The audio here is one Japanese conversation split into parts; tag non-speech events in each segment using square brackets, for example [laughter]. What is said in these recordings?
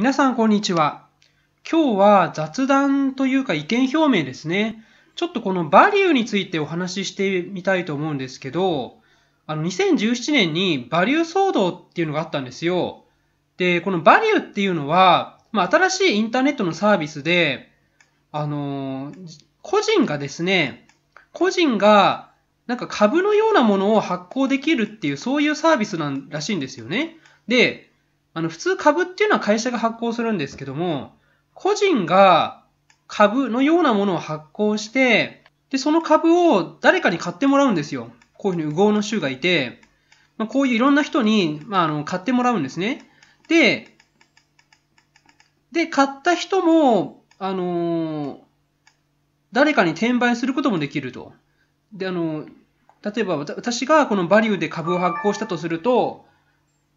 皆さんこんにちは。今日は雑談というか意見表明ですね。ちょっとこのバリューについてお話ししてみたいと思うんですけど、あの2017年にバリュー騒動っていうのがあったんですよ。で、このバリューっていうのは、まあ、新しいインターネットのサービスで、あの個人がですね、個人がなんか株のようなものを発行できるっていうそういうサービスなんらしいんですよね。で、あの、普通株っていうのは会社が発行するんですけども、個人が株のようなものを発行して、で、その株を誰かに買ってもらうんですよ。こういうふうに、ごうの衆がいて、まあ、こういういろんな人に、まあ、あの、買ってもらうんですね。で、で、買った人も、あのー、誰かに転売することもできると。で、あのー、例えば私がこのバリューで株を発行したとすると、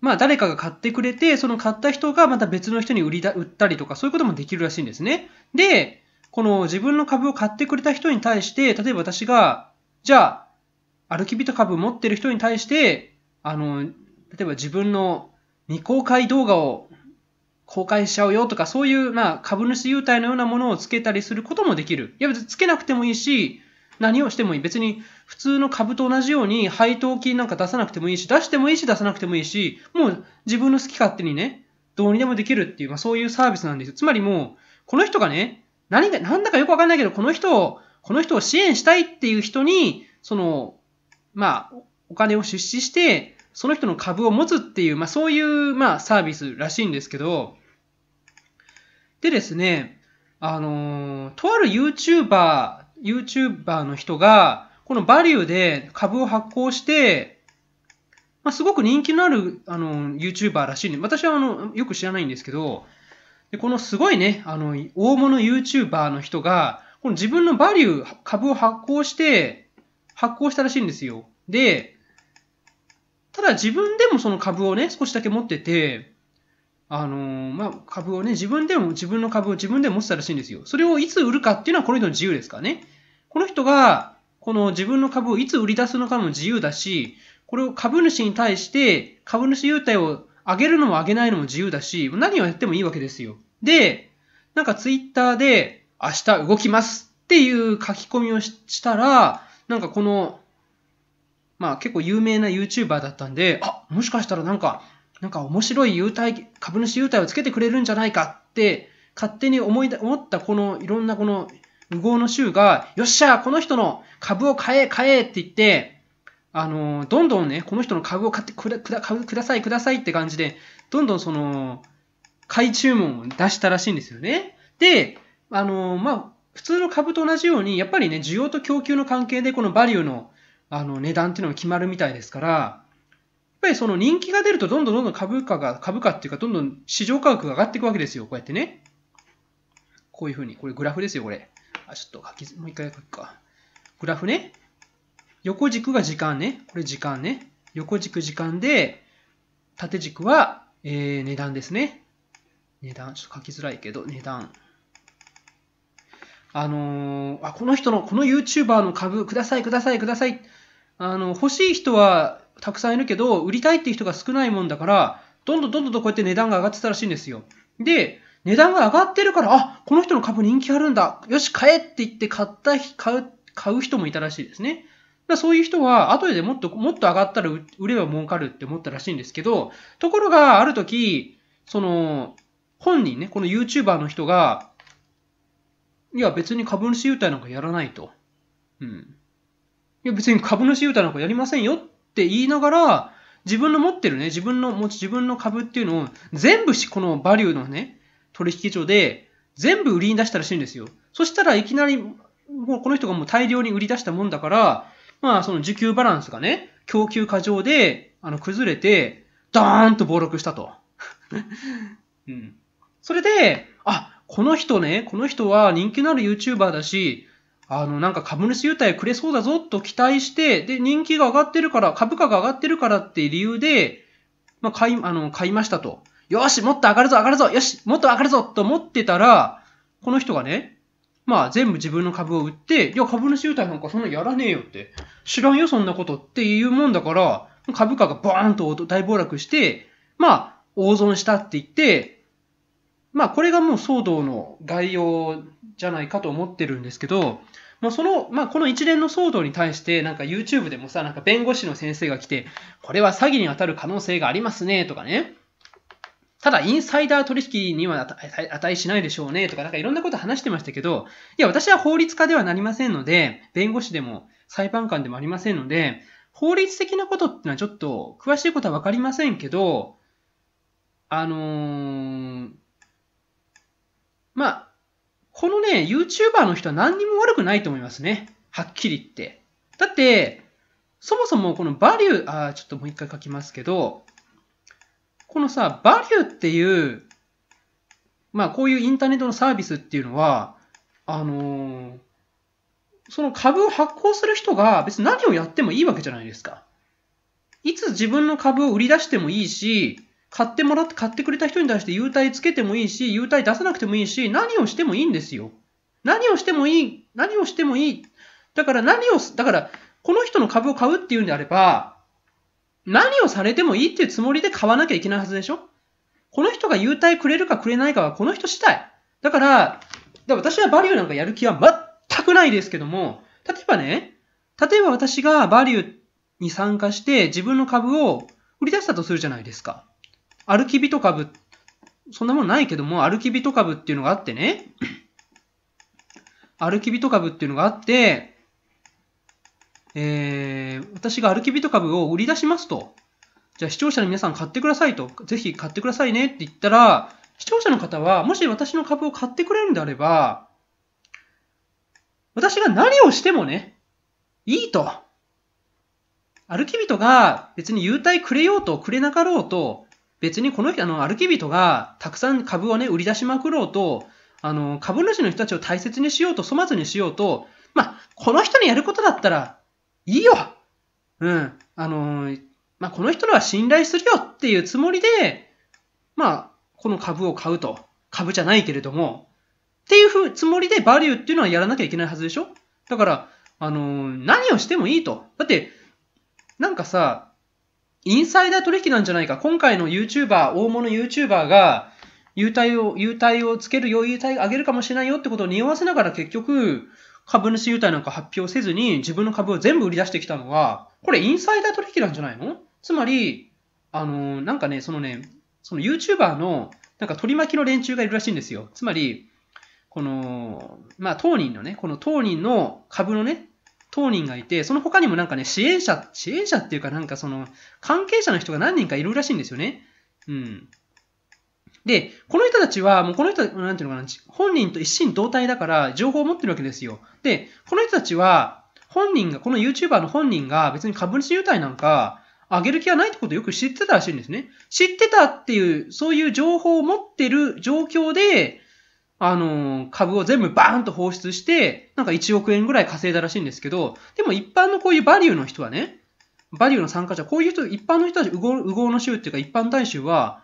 まあ誰かが買ってくれて、その買った人がまた別の人に売りだ、売ったりとか、そういうこともできるらしいんですね。で、この自分の株を買ってくれた人に対して、例えば私が、じゃあ、歩き人株持ってる人に対して、あの、例えば自分の未公開動画を公開しちゃうよとか、そういう、まあ、株主優待のようなものをつけたりすることもできる。いや、別につけなくてもいいし、何をしてもいい。別に普通の株と同じように配当金なんか出さなくてもいいし、出してもいいし出さなくてもいいし、もう自分の好き勝手にね、どうにでもできるっていう、まあそういうサービスなんですよ。つまりもう、この人がね、何が、なんだかよくわかんないけど、この人を、この人を支援したいっていう人に、その、まあ、お金を出資して、その人の株を持つっていう、まあそういう、まあサービスらしいんですけど、でですね、あのとある YouTuber YouTuber の人が、このバリューで株を発行して、まあ、すごく人気のある、あの、YouTuber らしい私は、あの、よく知らないんですけど、でこのすごいね、あの、大物 YouTuber の人が、この自分のバリュー、株を発行して、発行したらしいんですよ。で、ただ自分でもその株をね、少しだけ持ってて、あのまあ、株をね、自分でも、自分の株を自分で持ってたらしいんですよ。それをいつ売るかっていうのはこの人の自由ですからね。この人が、この自分の株をいつ売り出すのかも自由だし、これを株主に対して株主優待を上げるのも上げないのも自由だし、何をやってもいいわけですよ。で、なんかツイッターで明日動きますっていう書き込みをしたら、なんかこの、まあ結構有名な YouTuber だったんで、あ、もしかしたらなんか、なんか面白い優待、株主優待をつけてくれるんじゃないかって勝手に思い思ったこのいろんなこの無謀の州が、よっしゃ、この人の株を買え、買えって言って、あの、どんどんね、この人の株を買ってくだ、ください、くださいって感じで、どんどんその、買い注文を出したらしいんですよね。で、あの、まあ、普通の株と同じように、やっぱりね、需要と供給の関係で、このバリューの、あの、値段っていうのが決まるみたいですから、やっぱりその人気が出ると、どんどんどんどん株価が、株価っていうか、どんどん市場価格が上がっていくわけですよ、こうやってね。こういうふうに、これグラフですよ、これ。ちょっと書き、もう一回書くか。グラフね。横軸が時間ね。これ時間ね。横軸時間で、縦軸は、えー、値段ですね。値段、ちょっと書きづらいけど、値段。あのー、あ、この人の、この YouTuber の株、ください、ください、ください。あの、欲しい人はたくさんいるけど、売りたいっていう人が少ないもんだから、どんどんどんどんこうやって値段が上がってたらしいんですよ。で、値段が上がってるから、あ、この人の株人気あるんだ。よし、買えって言って買った日、買う、買う人もいたらしいですね。だそういう人は、後でもっと、もっと上がったら売れば儲かるって思ったらしいんですけど、ところがある時、その、本人ね、この YouTuber の人が、いや別に株主優待なんかやらないと。うん。いや別に株主優待なんかやりませんよって言いながら、自分の持ってるね、自分の持ち、自分の株っていうのを全部し、このバリューのね、取引所で全部売りに出したらしいんですよ。そしたらいきなり、もうこの人がもう大量に売り出したもんだから、まあその需給バランスがね、供給過剰で、あの、崩れて、ダーンと暴落したと。[laughs] うん。それで、あ、この人ね、この人は人気のある YouTuber だし、あの、なんか株主優待くれそうだぞと期待して、で、人気が上がってるから、株価が上がってるからっていう理由で、まあ、買い、あの、買いましたと。よし、もっと上がるぞ、上がるぞ、よし、もっと上がるぞと思ってたら、この人がね、まあ全部自分の株を売って、いや株主優待なんかそんなやらねえよって、知らんよそんなことっていうもんだから、株価がバーンと大暴落して、まあ、大損したって言って、まあこれがもう騒動の概要じゃないかと思ってるんですけど、もうその、まあ、この一連の騒動に対して、なんか YouTube でもさ、なんか弁護士の先生が来て、これは詐欺に当たる可能性がありますね、とかね。ただインサイダー取引には値しないでしょうねとか、なんかいろんなこと話してましたけど、いや、私は法律家ではなりませんので、弁護士でも裁判官でもありませんので、法律的なことってのはちょっと詳しいことはわかりませんけど、あのー、まあ、このね、YouTuber の人は何にも悪くないと思いますね。はっきり言って。だって、そもそもこのバリュー、あ、ちょっともう一回書きますけど、このさ、バリューっていう、まあこういうインターネットのサービスっていうのは、あのー、その株を発行する人が別に何をやってもいいわけじゃないですか。いつ自分の株を売り出してもいいし、買ってもらって、買ってくれた人に対して優待つけてもいいし、優待出さなくてもいいし、何をしてもいいんですよ。何をしてもいい、何をしてもいい。だから何を、だから、この人の株を買うっていうんであれば、何をされてもいいっていうつもりで買わなきゃいけないはずでしょこの人が優待くれるかくれないかはこの人次第。だから、で私はバリューなんかやる気は全くないですけども、例えばね、例えば私がバリューに参加して自分の株を売り出したとするじゃないですか。歩き人株、そんなもんないけども、歩き人株っていうのがあってね、歩き人株っていうのがあって、えー、私がアルキビト株を売り出しますと、じゃあ視聴者の皆さん買ってくださいと、ぜひ買ってくださいねって言ったら、視聴者の方は、もし私の株を買ってくれるんであれば、私が何をしてもね、いいと。歩き人が別に優待くれようとくれなかろうと、別にこの人、あの、歩き人がたくさん株をね、売り出しまくろうと、あの、株主の人たちを大切にしようと、粗末にしようと、まあ、この人にやることだったら、いいようん。あのー、まあ、この人らは信頼するよっていうつもりで、まあ、この株を買うと。株じゃないけれども、っていうふうつもりでバリューっていうのはやらなきゃいけないはずでしょだから、あのー、何をしてもいいと。だって、なんかさ、インサイダー取引なんじゃないか。今回の YouTuber、大物 YouTuber が、優待を、優待をつけるよ、優をあげるかもしれないよってことを匂わせながら結局、株主優待なんか発表せずに自分の株を全部売り出してきたのは、これインサイダー取引なんじゃないのつまり、あの、なんかね、そのね、その YouTuber のなんか取り巻きの連中がいるらしいんですよ。つまり、この、まあ当人のね、この当人の株のね、当人がいて、その他にもなんかね、支援者、支援者っていうかなんかその、関係者の人が何人かいるらしいんですよね。うん。で、この人たちは、もうこの人、なんていうのかな、本人と一心同体だから情報を持ってるわけですよ。で、この人たちは、本人が、この YouTuber の本人が別に株主優待なんか、あげる気はないってことをよく知ってたらしいんですね。知ってたっていう、そういう情報を持ってる状況で、あの、株を全部バーンと放出して、なんか1億円ぐらい稼いだらしいんですけど、でも一般のこういうバリューの人はね、バリューの参加者、こういう人、一般の人たち、うごうの衆っていうか一般大衆は、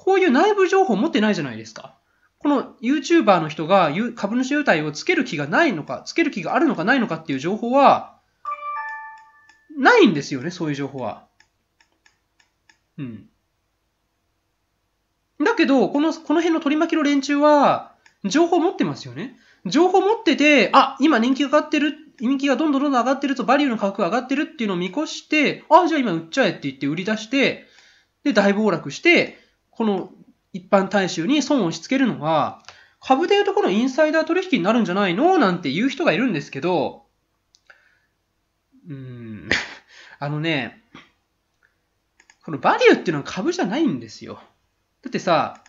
こういう内部情報持ってないじゃないですか。この YouTuber の人が株主優待をつける気がないのか、つける気があるのかないのかっていう情報は、ないんですよね、そういう情報は。うん。だけど、この、この辺の取り巻きの連中は、情報持ってますよね。情報持ってて、あ、今人気が上がってる、人気がどんどんどんどん上がってると、バリューの価格が上がってるっていうのを見越して、あ、じゃあ今売っちゃえって言って売り出して、で、大暴落して、この一般大衆に損を押し付けるのは、株でいうとこのインサイダー取引になるんじゃないのなんて言う人がいるんですけど、うん、あのね、このバリューっていうのは株じゃないんですよ。だってさ、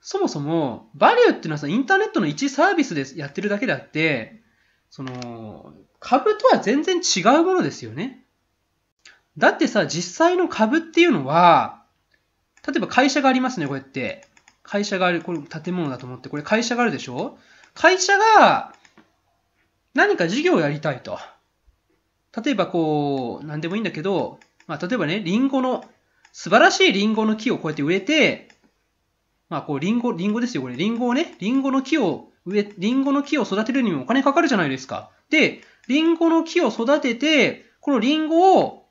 そもそも、バリューっていうのはさ、インターネットの一サービスでやってるだけであって、その、株とは全然違うものですよね。だってさ、実際の株っていうのは、例えば会社がありますね、こうやって。会社がある、これ建物だと思って、これ会社があるでしょ会社が何か事業をやりたいと。例えばこう、何でもいいんだけど、まあ例えばね、リンゴの、素晴らしいリンゴの木をこうやって植えて、まあこう、リンゴ、リンゴですよ、これ。リンゴをね、リンゴの木を植え、リンゴの木を育てるにもお金かかるじゃないですか。で、リンゴの木を育てて、このリンゴを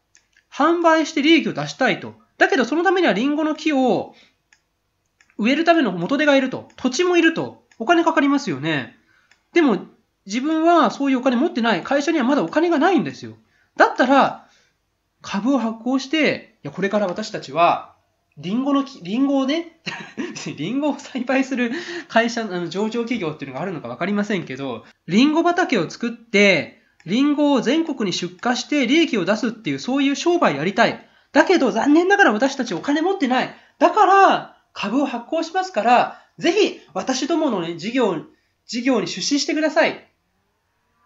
販売して利益を出したいと。だけどそのためにはリンゴの木を植えるための元手がいると。土地もいると。お金かかりますよね。でも自分はそういうお金持ってない。会社にはまだお金がないんですよ。だったら株を発行して、いやこれから私たちはリンゴの木、リンゴをね、[laughs] リンゴを栽培する会社、あの上場企業っていうのがあるのかわかりませんけど、リンゴ畑を作って、リンゴを全国に出荷して利益を出すっていう、そういう商売やりたい。だけど残念ながら私たちお金持ってない。だから株を発行しますから、ぜひ私どもの、ね、事業、事業に出資してください。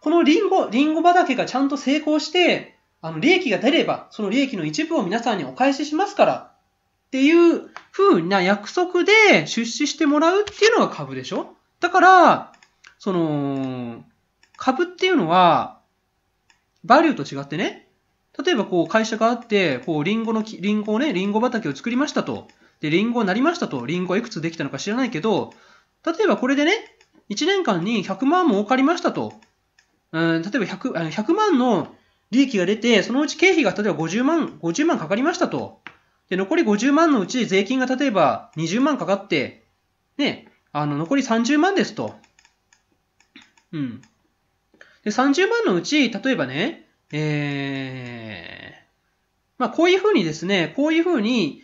このリンゴ、リンゴ畑がちゃんと成功して、あの、利益が出れば、その利益の一部を皆さんにお返ししますから、っていう風な約束で出資してもらうっていうのが株でしょだから、その、株っていうのは、バリューと違ってね、例えばこう会社があって、こうリンゴの、リンゴをね、リンゴ畑を作りましたと。で、リンゴになりましたと。リンゴいくつできたのか知らないけど、例えばこれでね、1年間に100万儲かりましたと。うん、例えば 100, 100万の利益が出て、そのうち経費が例えば50万、50万かかりましたと。で、残り50万のうち税金が例えば20万かかって、ね、あの、残り30万ですと。うん。で、30万のうち、例えばね、えー、まあ、こういうふうにですね、こういうふうに、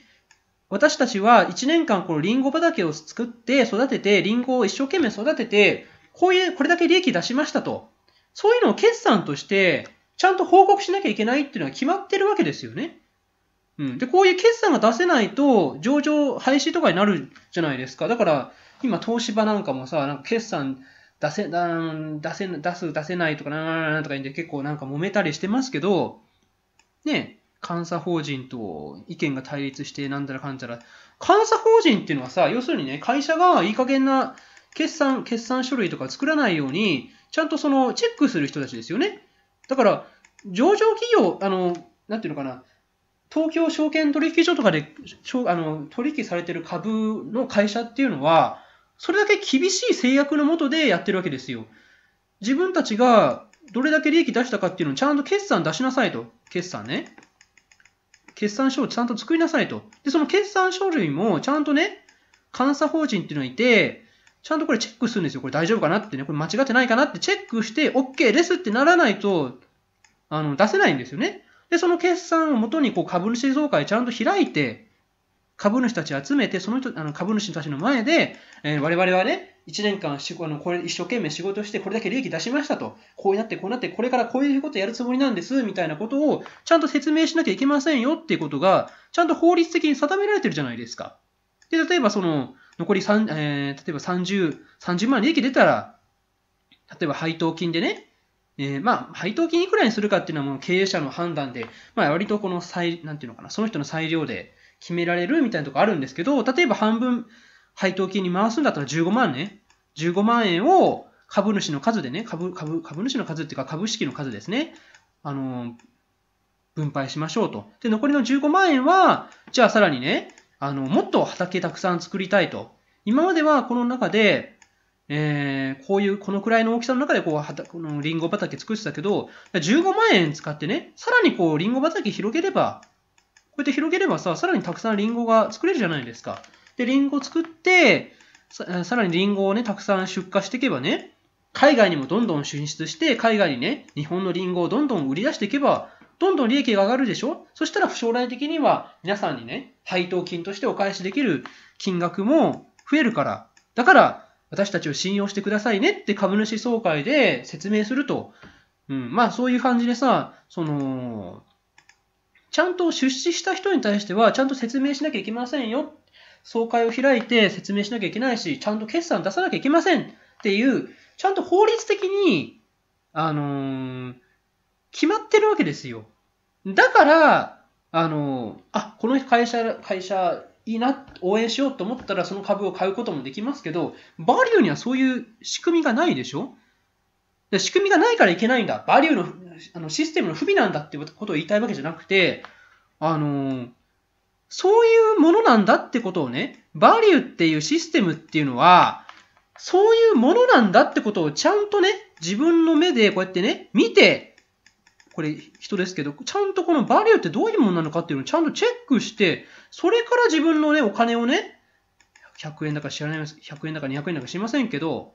私たちは1年間このリンゴ畑を作って育てて、リンゴを一生懸命育てて、こういう、これだけ利益出しましたと。そういうのを決算として、ちゃんと報告しなきゃいけないっていうのは決まってるわけですよね。うん。で、こういう決算が出せないと、上場廃止とかになるじゃないですか。だから、今東芝なんかもさ、なんか決算出せ、出せ、出す、出せないとかなーとか言って結構なんか揉めたりしてますけど、ね、監査法人と意見が対立してなんだらかんだら、監査法人っていうのはさ、要するにね、会社がいい加減な決算、決算書類とか作らないように、ちゃんとそのチェックする人たちですよね。だから、上場企業、あの、なんていうのかな、東京証券取引所とかであの取引されてる株の会社っていうのは、それだけ厳しい制約のもとでやってるわけですよ。自分たちがどれだけ利益出したかっていうのをちゃんと決算出しなさいと。決算ね。決算書をちゃんと作りなさいと。で、その決算書類もちゃんとね、監査法人っていうのがいて、ちゃんとこれチェックするんですよ。これ大丈夫かなってね、これ間違ってないかなってチェックして、OK ですってならないと、あの、出せないんですよね。で、その決算をもとにこう株主総会ちゃんと開いて、株主たち集めて、その人あの株主たちの前で、えー、我々はね、一年間しあのこれ一生懸命仕事して、これだけ利益出しましたと、こうなって、こうなって、これからこういうことやるつもりなんです、みたいなことを、ちゃんと説明しなきゃいけませんよっていうことが、ちゃんと法律的に定められてるじゃないですか。で、例えばその、残り3、えー、例えば30、30万利益出たら、例えば配当金でね、えー、まあ、配当金いくらにするかっていうのはもう経営者の判断で、まあ、割とこの裁、なんていうのかな、その人の裁量で、決められるみたいなとこあるんですけど、例えば半分配当金に回すんだったら15万ね、15万円を株主の数でね、株、株、株主の数っていうか株式の数ですね、あの、分配しましょうと。で、残りの15万円は、じゃあさらにね、あの、もっと畑たくさん作りたいと。今まではこの中で、えー、こういう、このくらいの大きさの中でこう、このリンゴ畑作ってたけど、15万円使ってね、さらにこう、リンゴ畑広げれば、こうやって広げればさ、さらにたくさんリンゴが作れるじゃないですか。で、リンゴ作って、ささらにリンゴをね、たくさん出荷していけばね、海外にもどんどん進出して、海外にね、日本のリンゴをどんどん売り出していけば、どんどん利益が上がるでしょそしたら将来的には皆さんにね、配当金としてお返しできる金額も増えるから。だから、私たちを信用してくださいねって株主総会で説明すると。うん、まあそういう感じでさ、その、ちゃんと出資した人に対しては、ちゃんと説明しなきゃいけませんよ。総会を開いて説明しなきゃいけないし、ちゃんと決算出さなきゃいけませんっていう、ちゃんと法律的に、あのー、決まってるわけですよ。だから、あのー、あ、この会社、会社、いいな、応援しようと思ったらその株を買うこともできますけど、バリューにはそういう仕組みがないでしょで仕組みがないからいけないんだ。バリューのあのシステムの不備なんだってことを言いたいわけじゃなくて、あの、そういうものなんだってことをね、バリューっていうシステムっていうのは、そういうものなんだってことをちゃんとね、自分の目でこうやってね、見て、これ人ですけど、ちゃんとこのバリューってどういうものなのかっていうのをちゃんとチェックして、それから自分のね、お金をね、100円だか知らない、100円だか200円だか知りませんけど、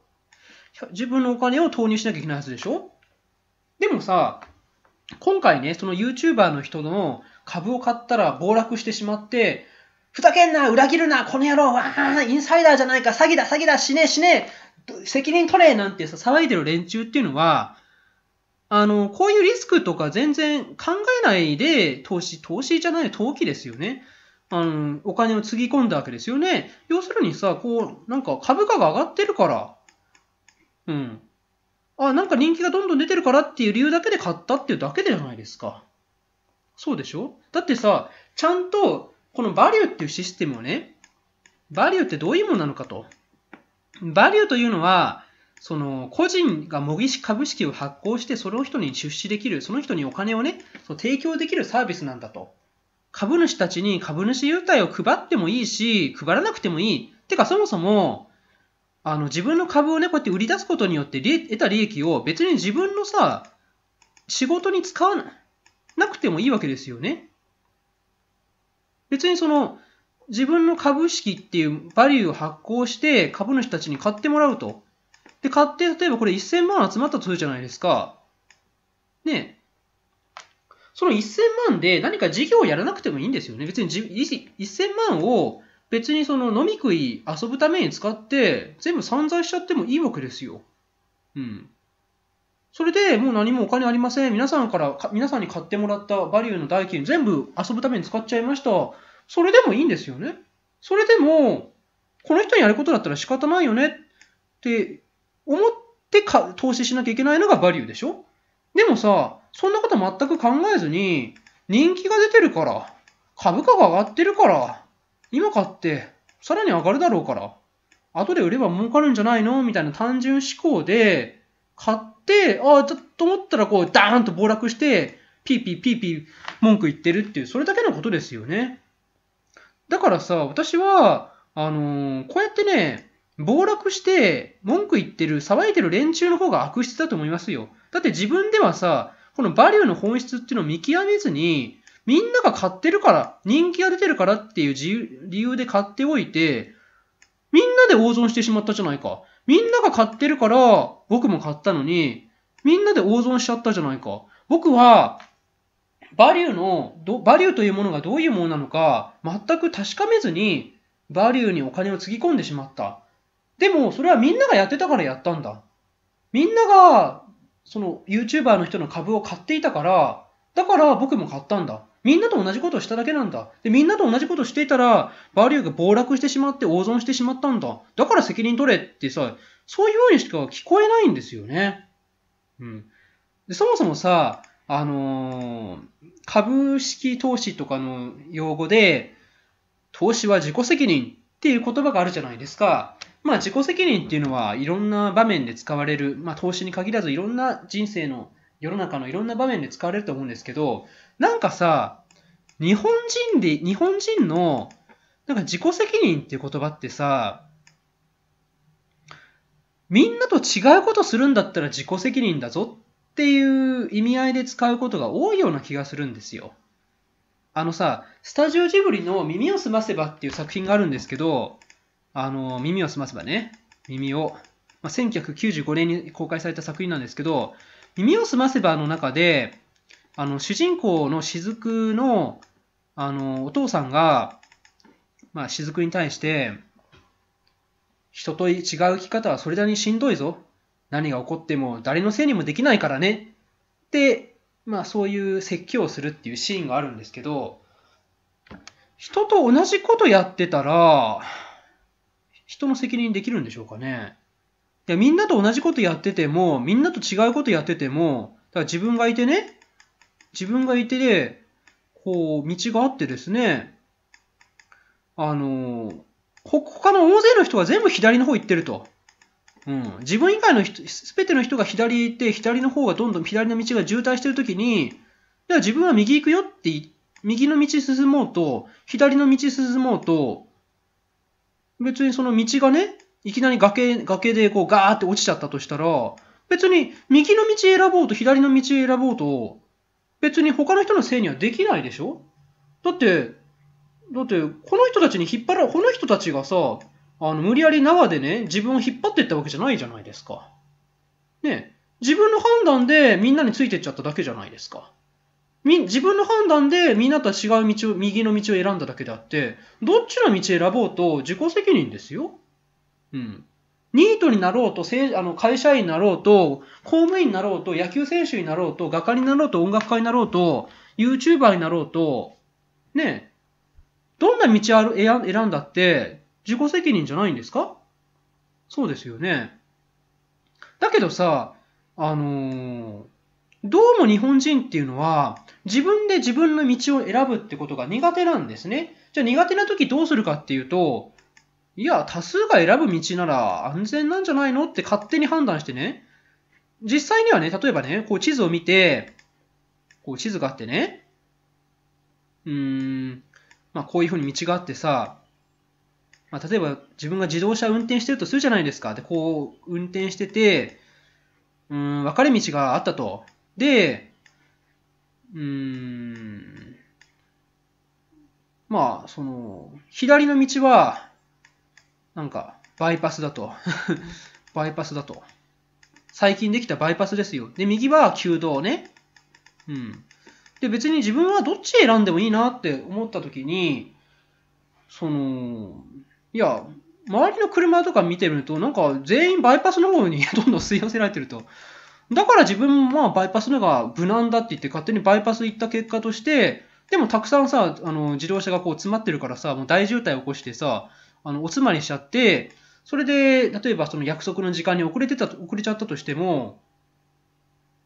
自分のお金を投入しなきゃいけないはずでしょでもさ、今回ね、その YouTuber の人の株を買ったら暴落してしまって、ふざけんな裏切るなこの野郎わーインサイダーじゃないか詐欺だ詐欺だ死ね死ね責任取れなんてさ、騒いでる連中っていうのは、あの、こういうリスクとか全然考えないで投資、投資じゃない、投機ですよね。あの、お金をつぎ込んだわけですよね。要するにさ、こう、なんか株価が上がってるから、うん。あ、なんか人気がどんどん出てるからっていう理由だけで買ったっていうだけじゃないですか。そうでしょだってさ、ちゃんと、このバリューっていうシステムをね、バリューってどういうものなのかと。バリューというのは、その、個人が模擬株式を発行して、その人に出資できる、その人にお金をね、その提供できるサービスなんだと。株主たちに株主優待を配ってもいいし、配らなくてもいい。てか、そもそも、あの、自分の株をね、こうやって売り出すことによって、得た利益を別に自分のさ、仕事に使わなくてもいいわけですよね。別にその、自分の株式っていうバリューを発行して株主たちに買ってもらうと。で、買って、例えばこれ1000万集まったとするじゃないですか。ねその1000万で何か事業をやらなくてもいいんですよね。別に1000万を別にその飲み食い遊ぶために使って全部散財しちゃってもいいわけですよ。うん。それでもう何もお金ありません。皆さんからか、皆さんに買ってもらったバリューの代金全部遊ぶために使っちゃいました。それでもいいんですよね。それでも、この人にやることだったら仕方ないよねって思ってか投資しなきゃいけないのがバリューでしょでもさ、そんなこと全く考えずに、人気が出てるから、株価が上がってるから、今買って、さらに上がるだろうから、後で売れば儲かるんじゃないのみたいな単純思考で、買って、ああ、と思ったらこう、ダーンと暴落して、ピーピーピーピー文句言ってるっていう、それだけのことですよね。だからさ、私は、あのー、こうやってね、暴落して、文句言ってる、騒いでる連中の方が悪質だと思いますよ。だって自分ではさ、このバリューの本質っていうのを見極めずに、みんなが買ってるから、人気が出てるからっていう理由で買っておいて、みんなで大損してしまったじゃないか。みんなが買ってるから、僕も買ったのに、みんなで大損しちゃったじゃないか。僕は、バリューの、バリューというものがどういうものなのか、全く確かめずに、バリューにお金をつぎ込んでしまった。でも、それはみんながやってたからやったんだ。みんなが、その、YouTuber の人の株を買っていたから、だから僕も買ったんだ。みんなと同じことをしただけなんだ。で、みんなと同じことをしていたら、バリューが暴落してしまって大損してしまったんだ。だから責任取れってさ、そういうようにしか聞こえないんですよね。うん。で、そもそもさ、あのー、株式投資とかの用語で、投資は自己責任っていう言葉があるじゃないですか。まあ自己責任っていうのはいろんな場面で使われる、まあ投資に限らずいろんな人生の世の中のいろんな場面で使われると思うんですけど、なんかさ、日本人で、日本人の、なんか自己責任っていう言葉ってさ、みんなと違うことするんだったら自己責任だぞっていう意味合いで使うことが多いような気がするんですよ。あのさ、スタジオジブリの耳をすませばっていう作品があるんですけど、あの、耳を澄ませばね、耳を、まあ、1995年に公開された作品なんですけど、耳をすませばの中で、あの、主人公の雫の、あの、お父さんが、まあ、雫に対して、人と違う生き方はそれなりにしんどいぞ。何が起こっても誰のせいにもできないからね。って、まあ、そういう説教をするっていうシーンがあるんですけど、人と同じことやってたら、人の責任できるんでしょうかね。で、みんなと同じことやってても、みんなと違うことやってても、だから自分がいてね、自分がいてで、こう、道があってですね、あの、他の大勢の人が全部左の方行ってると。うん。自分以外の人、すべての人が左行って、左の方がどんどん左の道が渋滞してるときに、じゃあ自分は右行くよってって、右の道進もうと、左の道進もうと、別にその道がね、いきなり崖、崖でこうガーって落ちちゃったとしたら、別に右の道選ぼうと左の道選ぼうと、別に他の人のせいにはできないでしょだって、だって、この人たちに引っ張ら、この人たちがさ、あの、無理やり縄でね、自分を引っ張っていったわけじゃないじゃないですか。ね、自分の判断でみんなについてっちゃっただけじゃないですか。み、自分の判断でみんなとは違う道を、右の道を選んだだけであって、どっちの道選ぼうと自己責任ですよ。うん。ニートになろうと、あの会社員になろうと、公務員になろうと、野球選手になろうと、画家になろうと、音楽家になろうと、YouTuber になろうと、ねえ、どんな道ある選んだって、自己責任じゃないんですかそうですよね。だけどさ、あのー、どうも日本人っていうのは、自分で自分の道を選ぶってことが苦手なんですね。じゃあ苦手な時どうするかっていうと、いや、多数が選ぶ道なら安全なんじゃないのって勝手に判断してね、実際にはね、例えばね、こう地図を見て、こう地図があってね、うーん、まあこういうふうに道があってさ、まあ例えば自分が自動車運転してるとするじゃないですか。で、こう運転してて、うん、分かれ道があったと。で、うーん、まあその、左の道はなんか、バイパスだと。[laughs] バイパスだと。最近できたバイパスですよ。で、右は弓道ね。うん。で、別に自分はどっち選んでもいいなって思った時に、その、いや、周りの車とか見てると、なんか全員バイパスの方に [laughs] どんどん吸い寄せられてると。だから自分もまあバイパスのが無難だって言って勝手にバイパス行った結果として、でもたくさんさ、あの自動車がこう詰まってるからさ、もう大渋滞起こしてさ、あのおつまりしちゃって、それで、例えばその約束の時間に遅れてた、遅れちゃったとしても、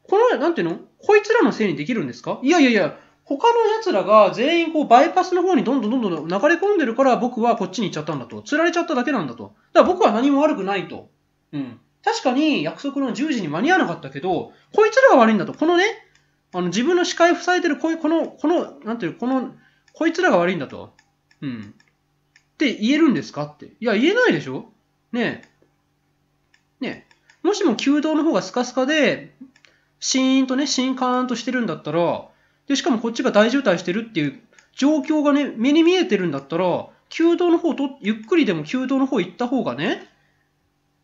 この、なんていうのこいつらのせいにできるんですかいやいやいや、他の奴らが全員こうバイパスの方にどんどんどんどん流れ込んでるから僕はこっちに行っちゃったんだと。釣られちゃっただけなんだと。だから僕は何も悪くないと。うん。確かに約束の10時に間に合わなかったけど、こいつらが悪いんだと。このね、あの自分の視界を塞いでるこういう、この、この、なんていう、この、こいつらが悪いんだと。うん。って言えるんですかって。いや、言えないでしょねえ。ねえ。もしも弓道の方がスカスカで、シーンとね、シーンカーンとしてるんだったら、で、しかもこっちが大渋滞してるっていう状況がね、目に見えてるんだったら、弓道の方と、ゆっくりでも弓道の方行った方がね、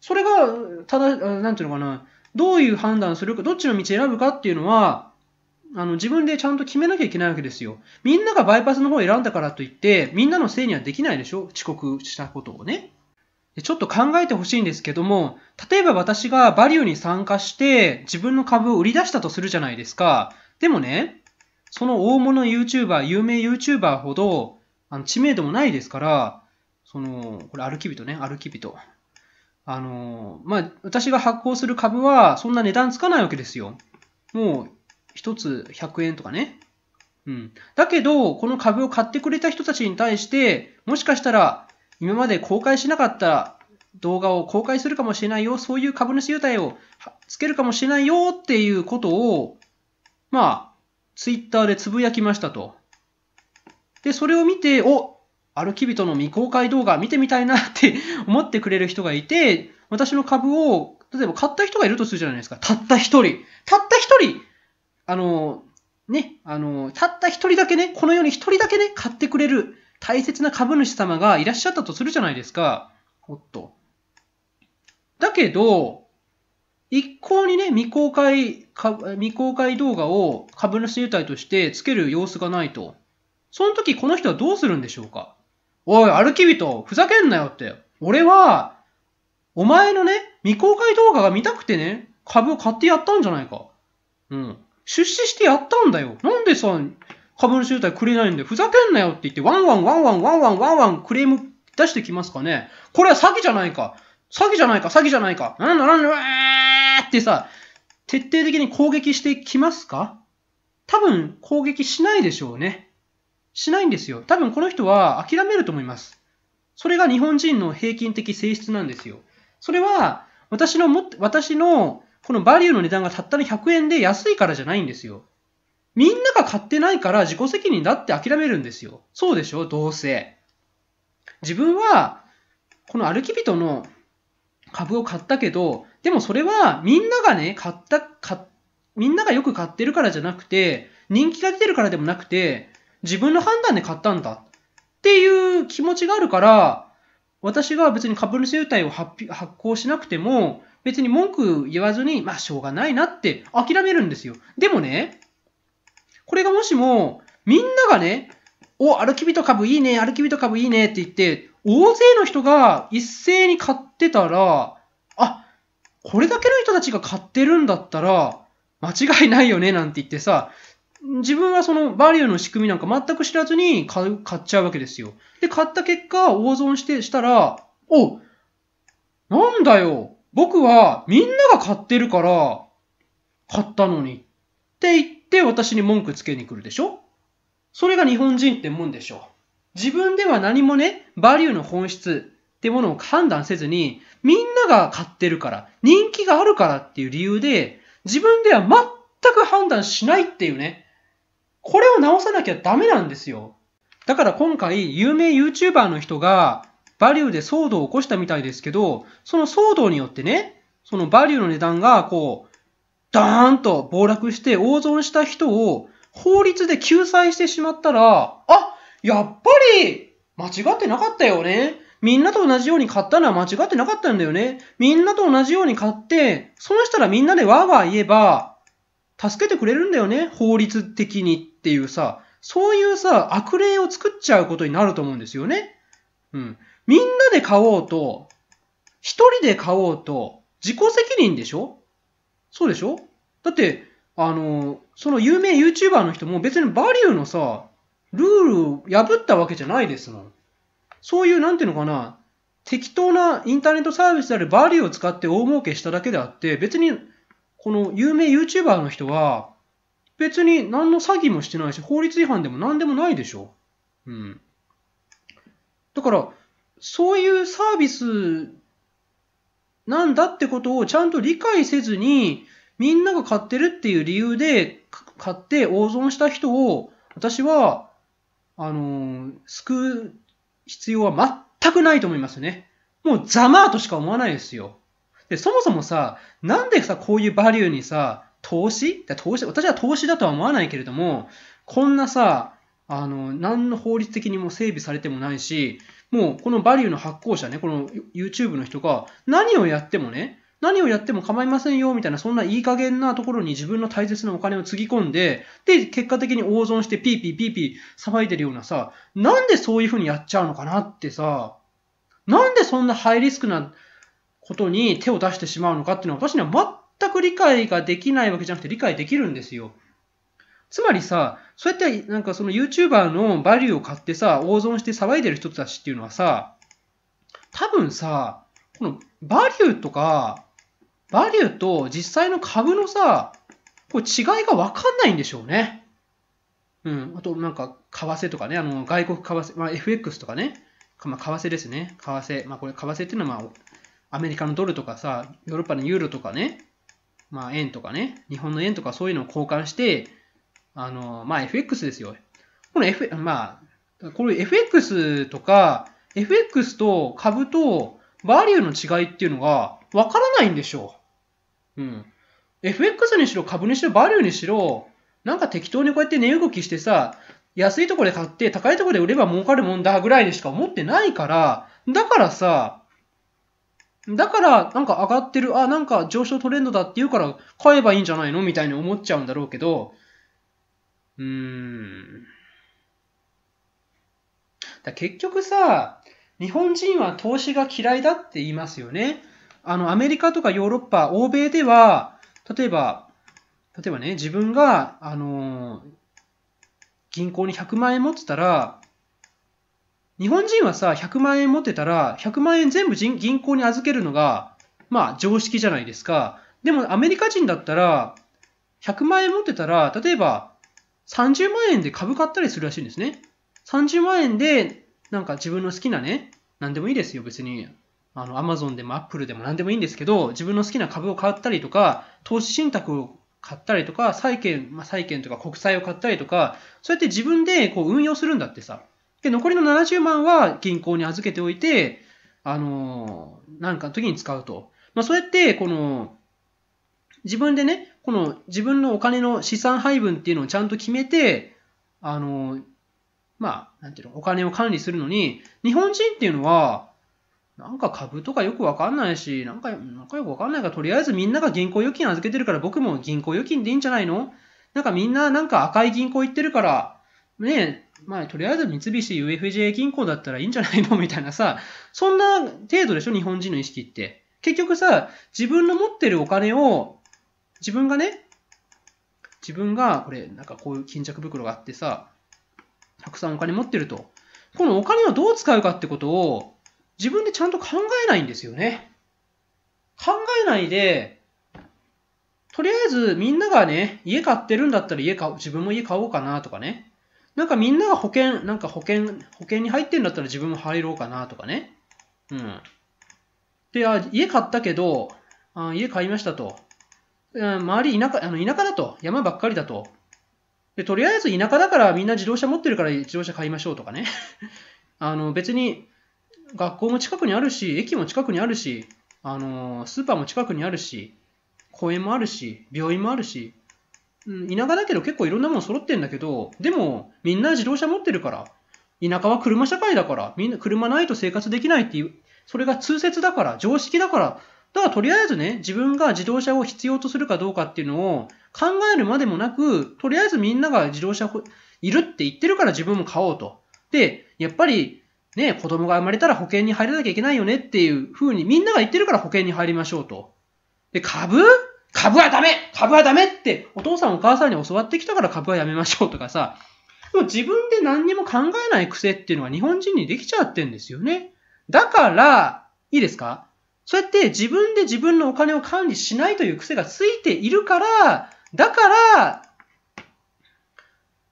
それが、ただ、なんていうのかな、どういう判断するか、どっちの道選ぶかっていうのは、あの、自分でちゃんと決めなきゃいけないわけですよ。みんながバイパスの方を選んだからといって、みんなのせいにはできないでしょ遅刻したことをね。ちょっと考えてほしいんですけども、例えば私がバリューに参加して自分の株を売り出したとするじゃないですか。でもね、その大物 YouTuber、有名 YouTuber ほどあの知名度もないですから、その、これ歩き人ね、歩き人。あの、まあ、私が発行する株はそんな値段つかないわけですよ。もう1つ100円とかね。うん。だけど、この株を買ってくれた人たちに対して、もしかしたら、今まで公開しなかった動画を公開するかもしれないよ、そういう株主優待をつけるかもしれないよっていうことを、まあ、ツイッターでつぶやきましたと。で、それを見て、お歩き人の未公開動画見てみたいなって [laughs] 思ってくれる人がいて、私の株を、例えば買った人がいるとするじゃないですか。たった一人。たった一人あの、ね、あの、たった一人だけね、この世に一人だけね、買ってくれる大切な株主様がいらっしゃったとするじゃないですか。おっと。だけど、一向にね、未公開、未公開動画を株主優待としてつける様子がないと。その時この人はどうするんでしょうかおい、歩き人、ふざけんなよって。俺は、お前のね、未公開動画が見たくてね、株を買ってやったんじゃないか。うん。出資してやったんだよ。なんでさ、株主優待くれないんだよ。ふざけんなよって言って、ワンワンワンワンワンワンワンワンクレーム出してきますかね。これは詐欺じゃないか。詐欺じゃないか、詐欺じゃないか。なんだなんだ、うえーってさ、徹底的に攻撃してきますか多分攻撃しないでしょうね。しないんですよ。多分この人は諦めると思います。それが日本人の平均的性質なんですよ。それは、私のも、私のこのバリューの値段がたったの100円で安いからじゃないんですよ。みんなが買ってないから自己責任だって諦めるんですよ。そうでしょどうせ。自分は、この歩き人の株を買ったけど、でもそれはみんながね、買った、買みんながよく買ってるからじゃなくて、人気が出てるからでもなくて、自分の判断で買ったんだっていう気持ちがあるから、私が別に株主優待を発行しなくても、別に文句言わずに、まあしょうがないなって諦めるんですよ。でもね、これがもしも、みんながね、お、歩き人株いいね、歩き人株いいねって言って、大勢の人が一斉に買ってたら、あ、これだけの人たちが買ってるんだったら、間違いないよねなんて言ってさ、自分はそのバリューの仕組みなんか全く知らずに買う買っちゃうわけですよ。で、買った結果、大損して、したら、おなんだよ僕はみんなが買ってるから、買ったのにって言って私に文句つけに来るでしょそれが日本人ってもんでしょ自分では何もね、バリューの本質ってものを判断せずに、みんなが買ってるから、人気があるからっていう理由で、自分では全く判断しないっていうね、これを直さなきゃダメなんですよ。だから今回、有名 YouTuber の人が、バリューで騒動を起こしたみたいですけど、その騒動によってね、そのバリューの値段がこう、ダーンと暴落して大損した人を法律で救済してしまったら、あ、やっぱり間違ってなかったよね。みんなと同じように買ったのは間違ってなかったんだよね。みんなと同じように買って、損したらみんなでわーわー言えば、助けてくれるんだよね。法律的にっていうさ、そういうさ、悪霊を作っちゃうことになると思うんですよね。うん。みんなで買おうと、一人で買おうと、自己責任でしょそうでしょだって、あの、その有名 YouTuber の人も別にバリューのさ、ルールを破ったわけじゃないですもん。そういう、なんていうのかな、適当なインターネットサービスであるバリューを使って大儲けしただけであって、別に、この有名 YouTuber の人は、別に何の詐欺もしてないし、法律違反でも何でもないでしょ。うん。だから、そういうサービスなんだってことをちゃんと理解せずに、みんなが買ってるっていう理由で買って大損した人を、私は、あのー、救う必要は全くないと思いますね。もうざまーとしか思わないですよ。で、そもそもさ、なんでさ、こういうバリューにさ、投資投資、私は投資だとは思わないけれども、こんなさ、あの、何の法律的にも整備されてもないし、もうこのバリューの発行者ね、この YouTube の人が何をやってもね、何をやっても構いませんよみたいな、そんないい加減なところに自分の大切なお金をつぎ込んで、で、結果的に大損してピーピーピーピー騒いでるようなさ、なんでそういう風にやっちゃうのかなってさ、なんでそんなハイリスクなことに手を出してしまうのかっていうのは私には全く理解ができないわけじゃなくて理解できるんですよ。つまりさ、そうやってなんかその YouTuber のバリューを買ってさ、大損して騒いでる人たちっていうのはさ、多分さ、このバリューとか、バリューと実際の株のさ、これ違いがわかんないんでしょうね。うん。あと、なんか、為替とかね、あの、外国為替、まあ、FX とかね、まあ、為替ですね。為替。まあ、これ、為替っていうのは、まあ、アメリカのドルとかさ、ヨーロッパのユーロとかね、まあ、円とかね、日本の円とかそういうのを交換して、あの、まあ、FX ですよ。この F、まあ、これ FX とか、FX と株とバリューの違いっていうのがわからないんでしょう。うん。FX にしろ株にしろバリューにしろ、なんか適当にこうやって値動きしてさ、安いところで買って高いところで売れば儲かるもんだぐらいにしか思ってないから、だからさ、だからなんか上がってる、あ、なんか上昇トレンドだって言うから買えばいいんじゃないのみたいに思っちゃうんだろうけど、うん。だ結局さ、日本人は投資が嫌いだって言いますよね。あの、アメリカとかヨーロッパ、欧米では、例えば、例えばね、自分が、あのー、銀行に100万円持ってたら、日本人はさ、100万円持ってたら、100万円全部銀行に預けるのが、まあ、常識じゃないですか。でも、アメリカ人だったら、100万円持ってたら、例えば、30万円で株買ったりするらしいんですね。30万円で、なんか自分の好きなね、なんでもいいですよ、別に。あの、アマゾンでもアップルでも何でもいいんですけど、自分の好きな株を買ったりとか、投資信託を買ったりとか、債券、まあ、債券とか国債を買ったりとか、そうやって自分でこう運用するんだってさ。で、残りの70万は銀行に預けておいて、あのー、なんかの時に使うと。まあ、そうやって、この、自分でね、この自分のお金の資産配分っていうのをちゃんと決めて、あの、まあ、なんていうの、お金を管理するのに、日本人っていうのは、なんか株とかよくわかんないし、なんか、なんかよくわかんないから、とりあえずみんなが銀行預金預けてるから、僕も銀行預金でいいんじゃないのなんかみんななんか赤い銀行行ってるから、ねえ、まあ、とりあえず三菱 UFJ 銀行だったらいいんじゃないのみたいなさ、そんな程度でしょ、日本人の意識って。結局さ、自分の持ってるお金を自分がね、自分が、これ、なんかこういう巾着袋があってさ、たくさんお金持ってると。このお金をどう使うかってことを、自分でちゃんと考えないんですよね。考えないで、とりあえずみんながね、家買ってるんだったら家買自分も家買おうかなとかね。なんかみんなが保険、なんか保険、保険に入ってんだったら自分も入ろうかなとかね。うん。で、あ、家買ったけど、あ家買いましたと。周り田舎、あの田舎だと、山ばっかりだと。で、とりあえず田舎だからみんな自動車持ってるから自動車買いましょうとかね。[laughs] あの、別に、学校も近くにあるし、駅も近くにあるし、あの、スーパーも近くにあるし、公園もあるし、病院もあるし、うん、田舎だけど結構いろんなもの揃ってんだけど、でも、みんな自動車持ってるから、田舎は車社会だから、みんな車ないと生活できないっていう、それが通説だから、常識だから、だからとりあえずね、自分が自動車を必要とするかどうかっていうのを考えるまでもなく、とりあえずみんなが自動車いるって言ってるから自分も買おうと。で、やっぱりね、子供が生まれたら保険に入らなきゃいけないよねっていう風にみんなが言ってるから保険に入りましょうと。で、株株はダメ株はダメってお父さんお母さんに教わってきたから株はやめましょうとかさ、でも自分で何にも考えない癖っていうのは日本人にできちゃってんですよね。だから、いいですかそうやって自分で自分のお金を管理しないという癖がついているから、だから、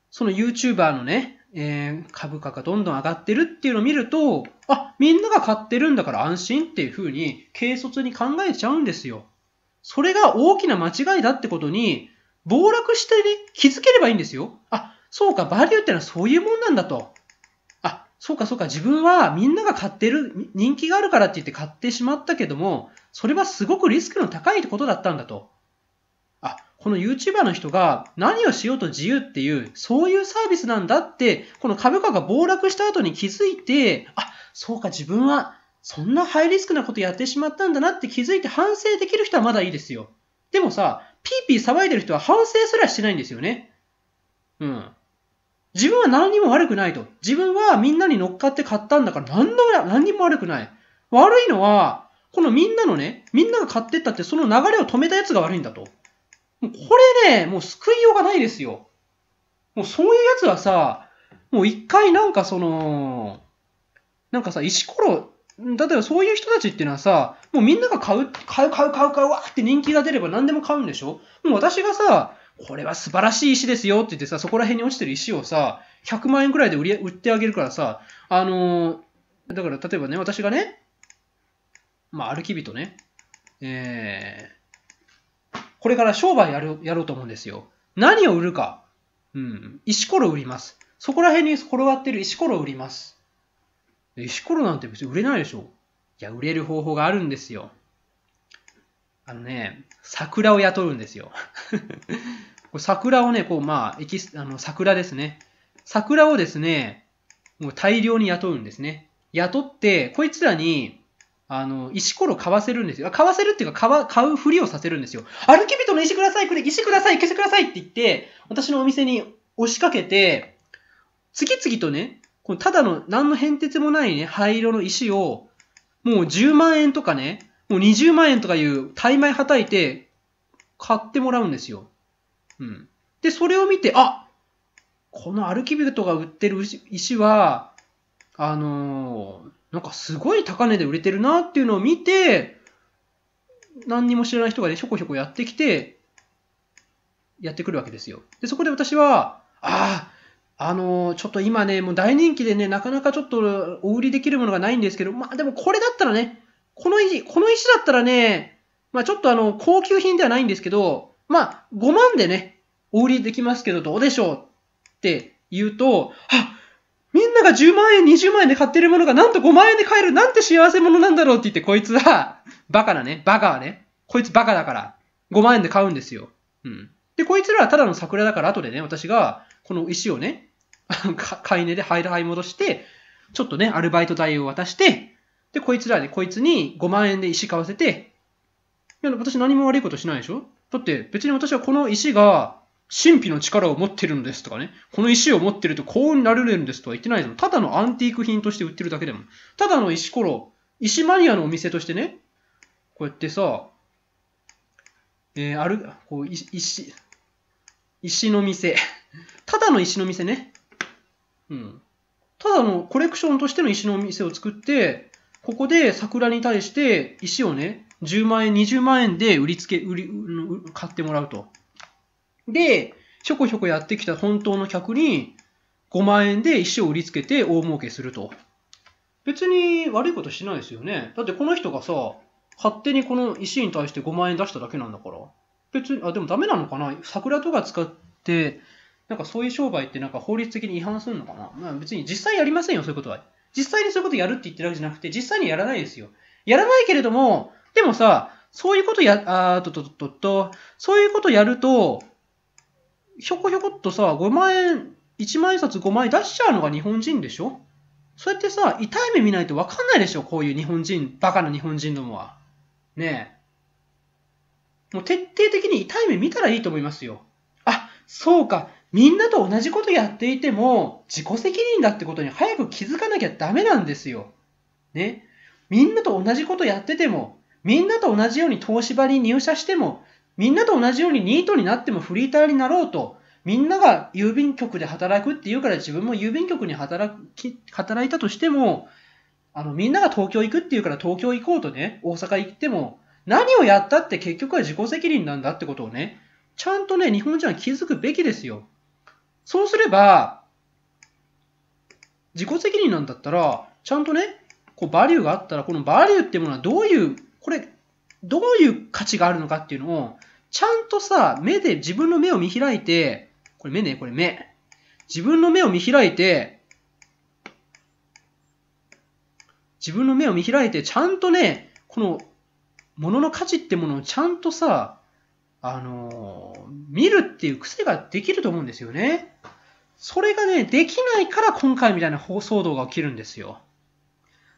その YouTuber のね、えー、株価がどんどん上がってるっていうのを見ると、あ、みんなが買ってるんだから安心っていうふうに軽率に考えちゃうんですよ。それが大きな間違いだってことに、暴落してね、気づければいいんですよ。あ、そうか、バリューってのはそういうもんなんだと。そうかそうか、自分はみんなが買ってる、人気があるからって言って買ってしまったけども、それはすごくリスクの高いことだったんだと。あ、この YouTuber の人が何をしようと自由っていう、そういうサービスなんだって、この株価が暴落した後に気づいて、あ、そうか自分はそんなハイリスクなことやってしまったんだなって気づいて反省できる人はまだいいですよ。でもさ、ピーピー騒いでる人は反省すらしてないんですよね。うん。自分は何にも悪くないと。自分はみんなに乗っかって買ったんだから何の、何にも悪くない。悪いのは、このみんなのね、みんなが買ってったってその流れを止めたやつが悪いんだと。もうこれね、もう救いようがないですよ。もうそういうやつはさ、もう一回なんかその、なんかさ、石ころ、例えばそういう人たちっていうのはさ、もうみんなが買う、買う、買う、買う、買う、わーって人気が出れば何でも買うんでしょもう私がさ、これは素晴らしい石ですよって言ってさ、そこら辺に落ちてる石をさ、100万円くらいで売り売ってあげるからさ、あのー、だから例えばね、私がね、まあ、歩き人ね、えー、これから商売やるやろうと思うんですよ。何を売るか。うん、石ころ売ります。そこら辺に転がってる石ころ売ります。石ころなんて別に売れないでしょ。いや、売れる方法があるんですよ。あのね、桜を雇うんですよ。[laughs] 桜をね、こう、まあ、エキス、あの、桜ですね。桜をですね、もう大量に雇うんですね。雇って、こいつらに、あの、石ころ買わせるんですよ。買わせるっていうか、買うふりをさせるんですよ。歩き人の石ください、くれ、石ください、消してくださいって言って、私のお店に押しかけて、次々とね、このただの何の変哲もないね、灰色の石を、もう10万円とかね、もう20万円とかいう大枚はたいて、買ってもらうんですよ。うん。で、それを見て、あこのアルキ歩きトが売ってる石は、あのー、なんかすごい高値で売れてるなっていうのを見て、何にも知らない人がね、ひょこひょこやってきて、やってくるわけですよ。で、そこで私は、ああ、あのー、ちょっと今ね、もう大人気でね、なかなかちょっとお売りできるものがないんですけど、まあでもこれだったらね、この石、この石だったらね、まあちょっとあの、高級品ではないんですけど、まあ5万でね、お売りできますけどどうでしょうって言うと、あみんなが10万円、20万円で買ってるものがなんと5万円で買えるなんて幸せ者なんだろうって言って、こいつは、バカなね、バカはね、こいつバカだから、5万円で買うんですよ。うん。で、こいつらはただの桜だから、後でね、私が、この石をね、[laughs] 買い値で入る買い戻して、ちょっとね、アルバイト代を渡して、で、こいつらに、こいつに5万円で石買わせて、いや、私何も悪いことしないでしょだって別に私はこの石が神秘の力を持ってるんですとかね、この石を持ってると幸運になれるんですとは言ってないですただのアンティーク品として売ってるだけでも。ただの石ころ、石マニアのお店としてね、こうやってさ、えー、ある、こう、石、石の店。ただの石の店ね。うん。ただのコレクションとしての石の店を作って、ここで桜に対して石をね、10万円、20万円で売りつけ、売り、買ってもらうと。で、ひょこひょこやってきた本当の客に5万円で石を売りつけて大儲けすると。別に悪いことしないですよね。だってこの人がさ、勝手にこの石に対して5万円出しただけなんだから。別に、あ、でもダメなのかな桜とか使って、なんかそういう商売ってなんか法律的に違反するのかなまあ別に実際やりませんよ、そういうことは。実際にそういうことやるって言ってるわけじゃなくて、実際にやらないですよ。やらないけれども、でもさ、そういうことや、あーとととと、そういうことやると、ひょこひょこっとさ、5万円、1万円札5万円出しちゃうのが日本人でしょそうやってさ、痛い目見ないと分かんないでしょこういう日本人、バカな日本人どもは。ねえ。もう徹底的に痛い目見たらいいと思いますよ。あ、そうか。みんなと同じことやっていても、自己責任だってことに早く気づかなきゃダメなんですよ。ね。みんなと同じことやってても、みんなと同じように東芝に入社しても、みんなと同じようにニートになってもフリーターになろうと、みんなが郵便局で働くっていうから自分も郵便局に働き、働いたとしても、あの、みんなが東京行くっていうから東京行こうとね、大阪行っても、何をやったって結局は自己責任なんだってことをね、ちゃんとね、日本人は気づくべきですよ。そうすれば、自己責任なんだったら、ちゃんとね、こうバリューがあったら、このバリューっていうものはどういう、これ、どういう価値があるのかっていうのを、ちゃんとさ、目で、自分の目を見開いて、これ目ね、これ目。自分の目を見開いて、自分の目を見開いて、ちゃんとね、この、ものの価値ってものをちゃんとさ、あのー見るっていう癖ができると思うんですよね。それがね、できないから今回みたいな放送動が起きるんですよ。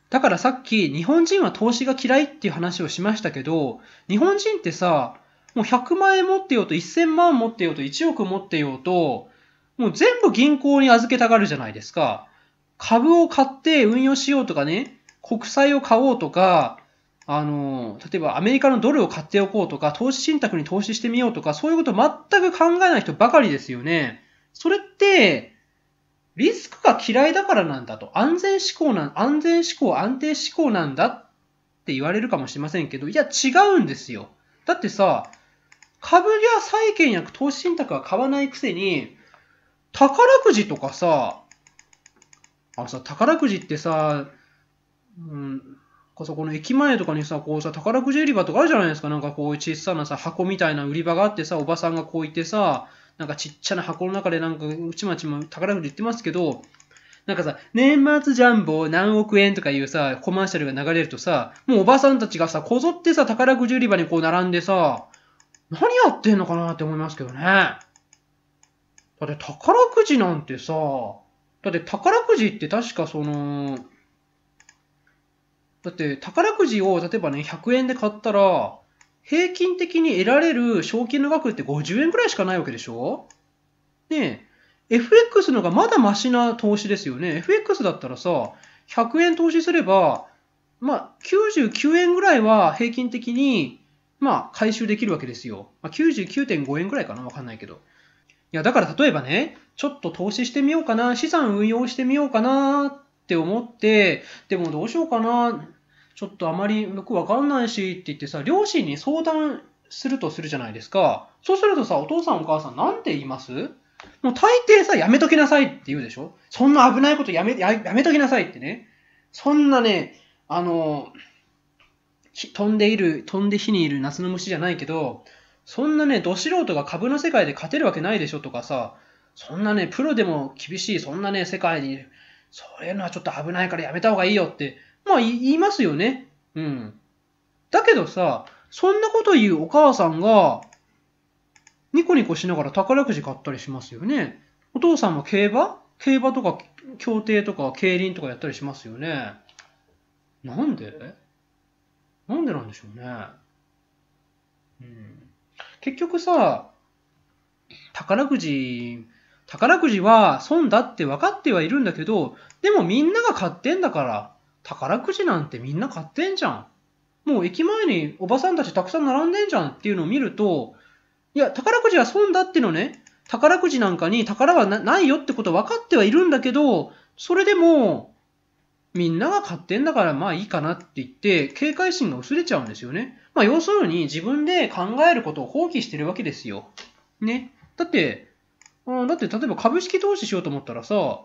だからさっき日本人は投資が嫌いっていう話をしましたけど、日本人ってさ、もう100万円持ってようと1000万持ってようと1億持ってようと、もう全部銀行に預けたがるじゃないですか。株を買って運用しようとかね、国債を買おうとか、あの、例えばアメリカのドルを買っておこうとか、投資信託に投資してみようとか、そういうこと全く考えない人ばかりですよね。それって、リスクが嫌いだからなんだと、安全志向なん、安全志向、安定志向なんだって言われるかもしれませんけど、いや違うんですよ。だってさ、株や債券や投資信託は買わないくせに、宝くじとかさ、あのさ、宝くじってさ、うん、かさ、この駅前とかにさ、こうさ、宝くじ売り場とかあるじゃないですか。なんかこう、小さなさ、箱みたいな売り場があってさ、おばさんがこういてさ、なんかちっちゃな箱の中でなんか、うちまちも宝くじ売ってますけど、なんかさ、年末ジャンボ何億円とかいうさ、コマーシャルが流れるとさ、もうおばさんたちがさ、こぞってさ、宝くじ売り場にこう並んでさ、何やってんのかなって思いますけどね。だって宝くじなんてさ、だって宝くじって確かその、だって宝くじを例えばね、100円で買ったら、平均的に得られる賞金の額って50円くらいしかないわけでしょねえ、FX のがまだマシな投資ですよね。FX だったらさ、100円投資すれば、まあ、99円ぐらいは平均的に、まあ、回収できるわけですよ。まあ、99.5円ぐらいかなわかんないけど。いや、だから例えばね、ちょっと投資してみようかな、資産運用してみようかなって思って、でもどうしようかな、ちょっとあまりよくわかんないしって言ってさ、両親に相談するとするじゃないですか。そうするとさ、お父さんお母さんなんて言いますもう大抵さ、やめときなさいって言うでしょそんな危ないことやめ、やめときなさいってね。そんなね、あの、飛んでいる、飛んで火にいる夏の虫じゃないけど、そんなね、ど素人が株の世界で勝てるわけないでしょとかさ、そんなね、プロでも厳しい、そんなね、世界に、そういうのはちょっと危ないからやめた方がいいよってまあ言いますよね。うん。だけどさ、そんなこと言うお母さんが、ニコニコしながら宝くじ買ったりしますよね。お父さんも競馬競馬とか、競艇とか、競輪とかやったりしますよね。なんでなんでなんでしょうね。うん。結局さ、宝くじ、宝くじは損だって分かってはいるんだけど、でもみんなが買ってんだから、宝くじなんてみんな買ってんじゃん。もう駅前におばさんたちたくさん並んでんじゃんっていうのを見ると、いや、宝くじは損だってのね、宝くじなんかに宝はないよってこと分かってはいるんだけど、それでも、みんなが買ってんだからまあいいかなって言って、警戒心が薄れちゃうんですよね。まあ要するに自分で考えることを放棄してるわけですよ。ね。だって、うん、だって例えば株式投資しようと思ったらさ、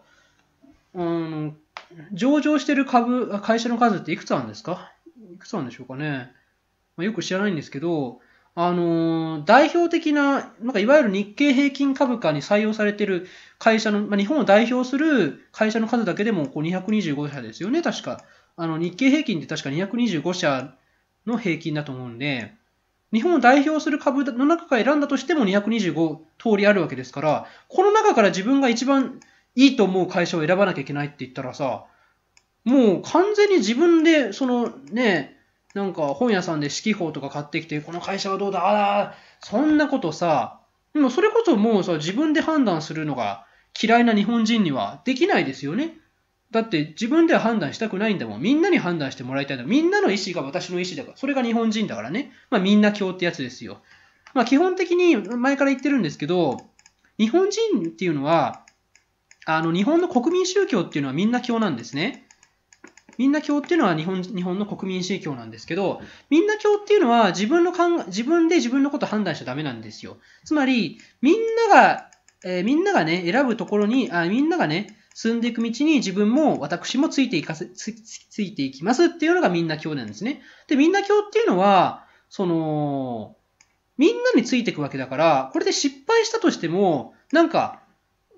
うん、上場してる株、会社の数っていくつあるんですかいくつあるんでしょうかね。まあ、よく知らないんですけど、あのー、代表的な、なんかいわゆる日経平均株価に採用されてる会社の、まあ、日本を代表する会社の数だけでもこう225社ですよね、確か。あの日経平均って確か225社の平均だと思うんで、日本を代表する株の中から選んだとしても225通りあるわけですから、この中から自分が一番いいと思う会社を選ばなきゃいけないって言ったらさ、もう完全に自分で、そのね、なんか本屋さんで四季報とか買ってきて、この会社はどうだ、ああ、そんなことさ、でもそれこそもうさ、自分で判断するのが嫌いな日本人にはできないですよね。だって自分では判断したくないんだもん。みんなに判断してもらいたいんだ。みんなの意思が私の意思だから。それが日本人だからね。まあみんな教ってやつですよ。まあ基本的に前から言ってるんですけど、日本人っていうのは、あの、日本の国民宗教っていうのはみんな教なんですね。みんな教っていうのは日本日本の国民宗教なんですけど、みんな教っていうのは自分の考自分で自分のことを判断しちゃダメなんですよ。つまり、みんなが、えー、みんながね、選ぶところに、あみんながね、進んでいく道に自分も私もついていかせつ、ついていきますっていうのがみんな教なんですね。で、みんな教っていうのは、その、みんなについていくわけだから、これで失敗したとしても、なんか、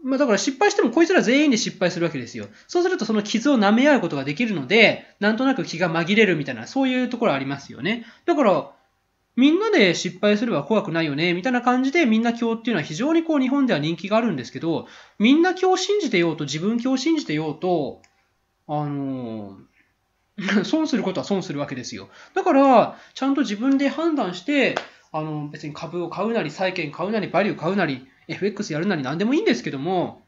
まあ、だから失敗してもこいつら全員で失敗するわけですよ。そうするとその傷を舐め合うことができるので、なんとなく気が紛れるみたいな、そういうところありますよね。だから、みんなで失敗すれば怖くないよね、みたいな感じでみんな教っていうのは非常にこう日本では人気があるんですけど、みんな教を信じてようと自分教を信じてようと、あのー、[laughs] 損することは損するわけですよ。だから、ちゃんと自分で判断して、あの、別に株を買うなり、債券買うなり、バリュー買うなり、FX やるなり何でもいいんですけども、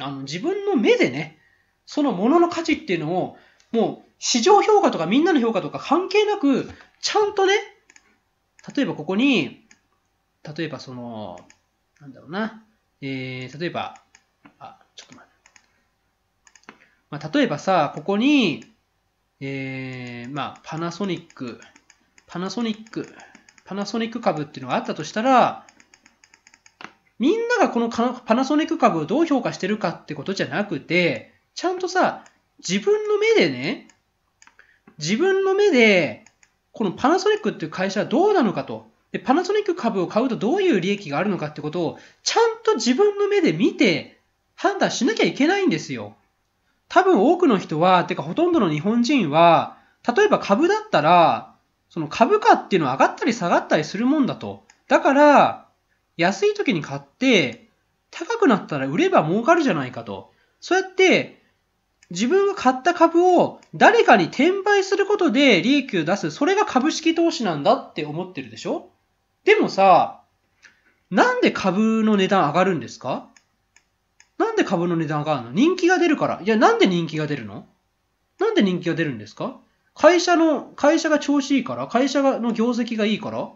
あの、自分の目でね、そのものの価値っていうのを、もう、市場評価とかみんなの評価とか関係なく、ちゃんとね、例えばここに、例えばその、なんだろうな、えー、例えば、あ、ちょっと待って。まあ、例えばさ、ここに、えー、まあ、パナソニック、パナソニック、パナソニック株っていうのがあったとしたら、みんながこのパナソニック株をどう評価してるかってことじゃなくて、ちゃんとさ、自分の目でね、自分の目で、このパナソニックっていう会社はどうなのかと。で、パナソニック株を買うとどういう利益があるのかってことを、ちゃんと自分の目で見て判断しなきゃいけないんですよ。多分多くの人は、てかほとんどの日本人は、例えば株だったら、その株価っていうのは上がったり下がったりするもんだと。だから、安い時に買って、高くなったら売れば儲かるじゃないかと。そうやって、自分が買った株を誰かに転売することで利益を出す。それが株式投資なんだって思ってるでしょでもさ、なんで株の値段上がるんですかなんで株の値段上がるの人気が出るから。いや、なんで人気が出るのなんで人気が出るんですか会社の、会社が調子いいから会社の業績がいいから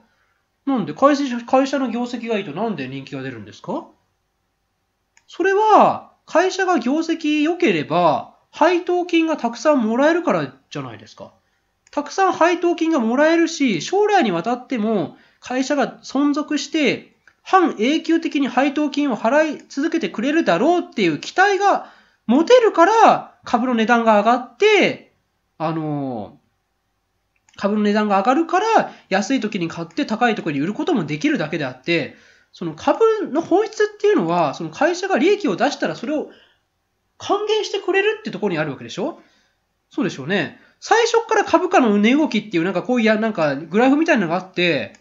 なんで会社、会社の業績がいいとなんで人気が出るんですかそれは、会社が業績良ければ、配当金がたくさんもらえるからじゃないですか。たくさん配当金がもらえるし、将来にわたっても会社が存続して、半永久的に配当金を払い続けてくれるだろうっていう期待が持てるから、株の値段が上がって、あの株の値段が上がるから、安い時に買って高いところに売ることもできるだけであって、その株の本質っていうのは、その会社が利益を出したらそれを還元してくれるってところにあるわけでしょそうでしょうね。最初から株価の値動きっていうなんかこういうなんかグラフみたいなのがあって、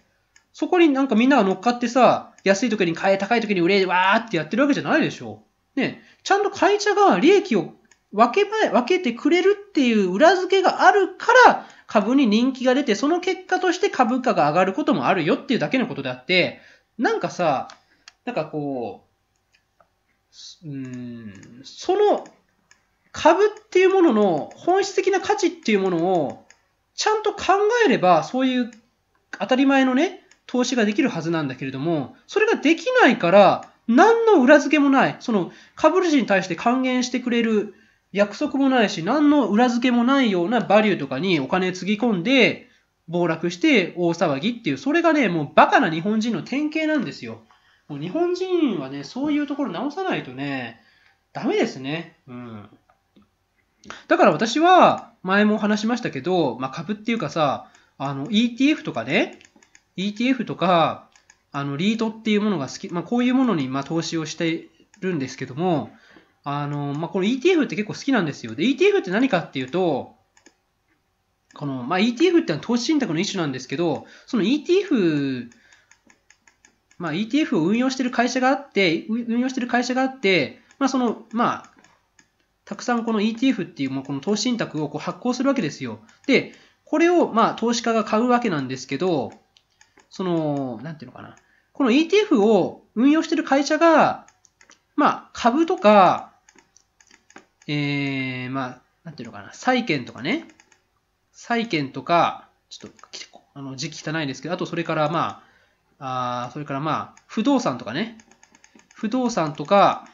そこになんかみんなが乗っかってさ、安い時に買え、高い時に売れ、わーってやってるわけじゃないでしょ。ね。ちゃんと会社が利益を分け前、分けてくれるっていう裏付けがあるから、株に人気が出て、その結果として株価が上がることもあるよっていうだけのことであって、なんかさ、なんかこう、うん、その株っていうものの本質的な価値っていうものをちゃんと考えれば、そういう当たり前のね、投資ができるはずなんだけれども、それができないから、何の裏付けもない、その株主に対して還元してくれる約束もないし、何の裏付けもないようなバリューとかにお金つぎ込んで、暴落して大騒ぎっていう、それがね、もうバカな日本人の典型なんですよ。もう日本人はね、そういうところ直さないとね、ダメですね。うん。だから私は、前も話しましたけど、まあ、株っていうかさ、あの、ETF とかね、ETF とか、あの、リートっていうものが好き、まあ、こういうものに、ま投資をしているんですけども、あの、まあ、この ETF って結構好きなんですよ。で、ETF って何かっていうと、この、まあ、ETF ってのは投資信託の一種なんですけど、その ETF、まあ、ETF を運用してる会社があって、運用してる会社があって、まあ、その、まあ、たくさんこの ETF っていう、まあ、この投資信託をこう発行するわけですよ。で、これを、まあ、投資家が買うわけなんですけど、その、なんていうのかな。この ETF を運用してる会社が、まあ、株とか、えー、まあ、なんていうのかな、債券とかね、債券とか、ちょっと、あの、時期汚いですけど、あとそれからまあ、あそれからまあ、不動産とかね、不動産とか、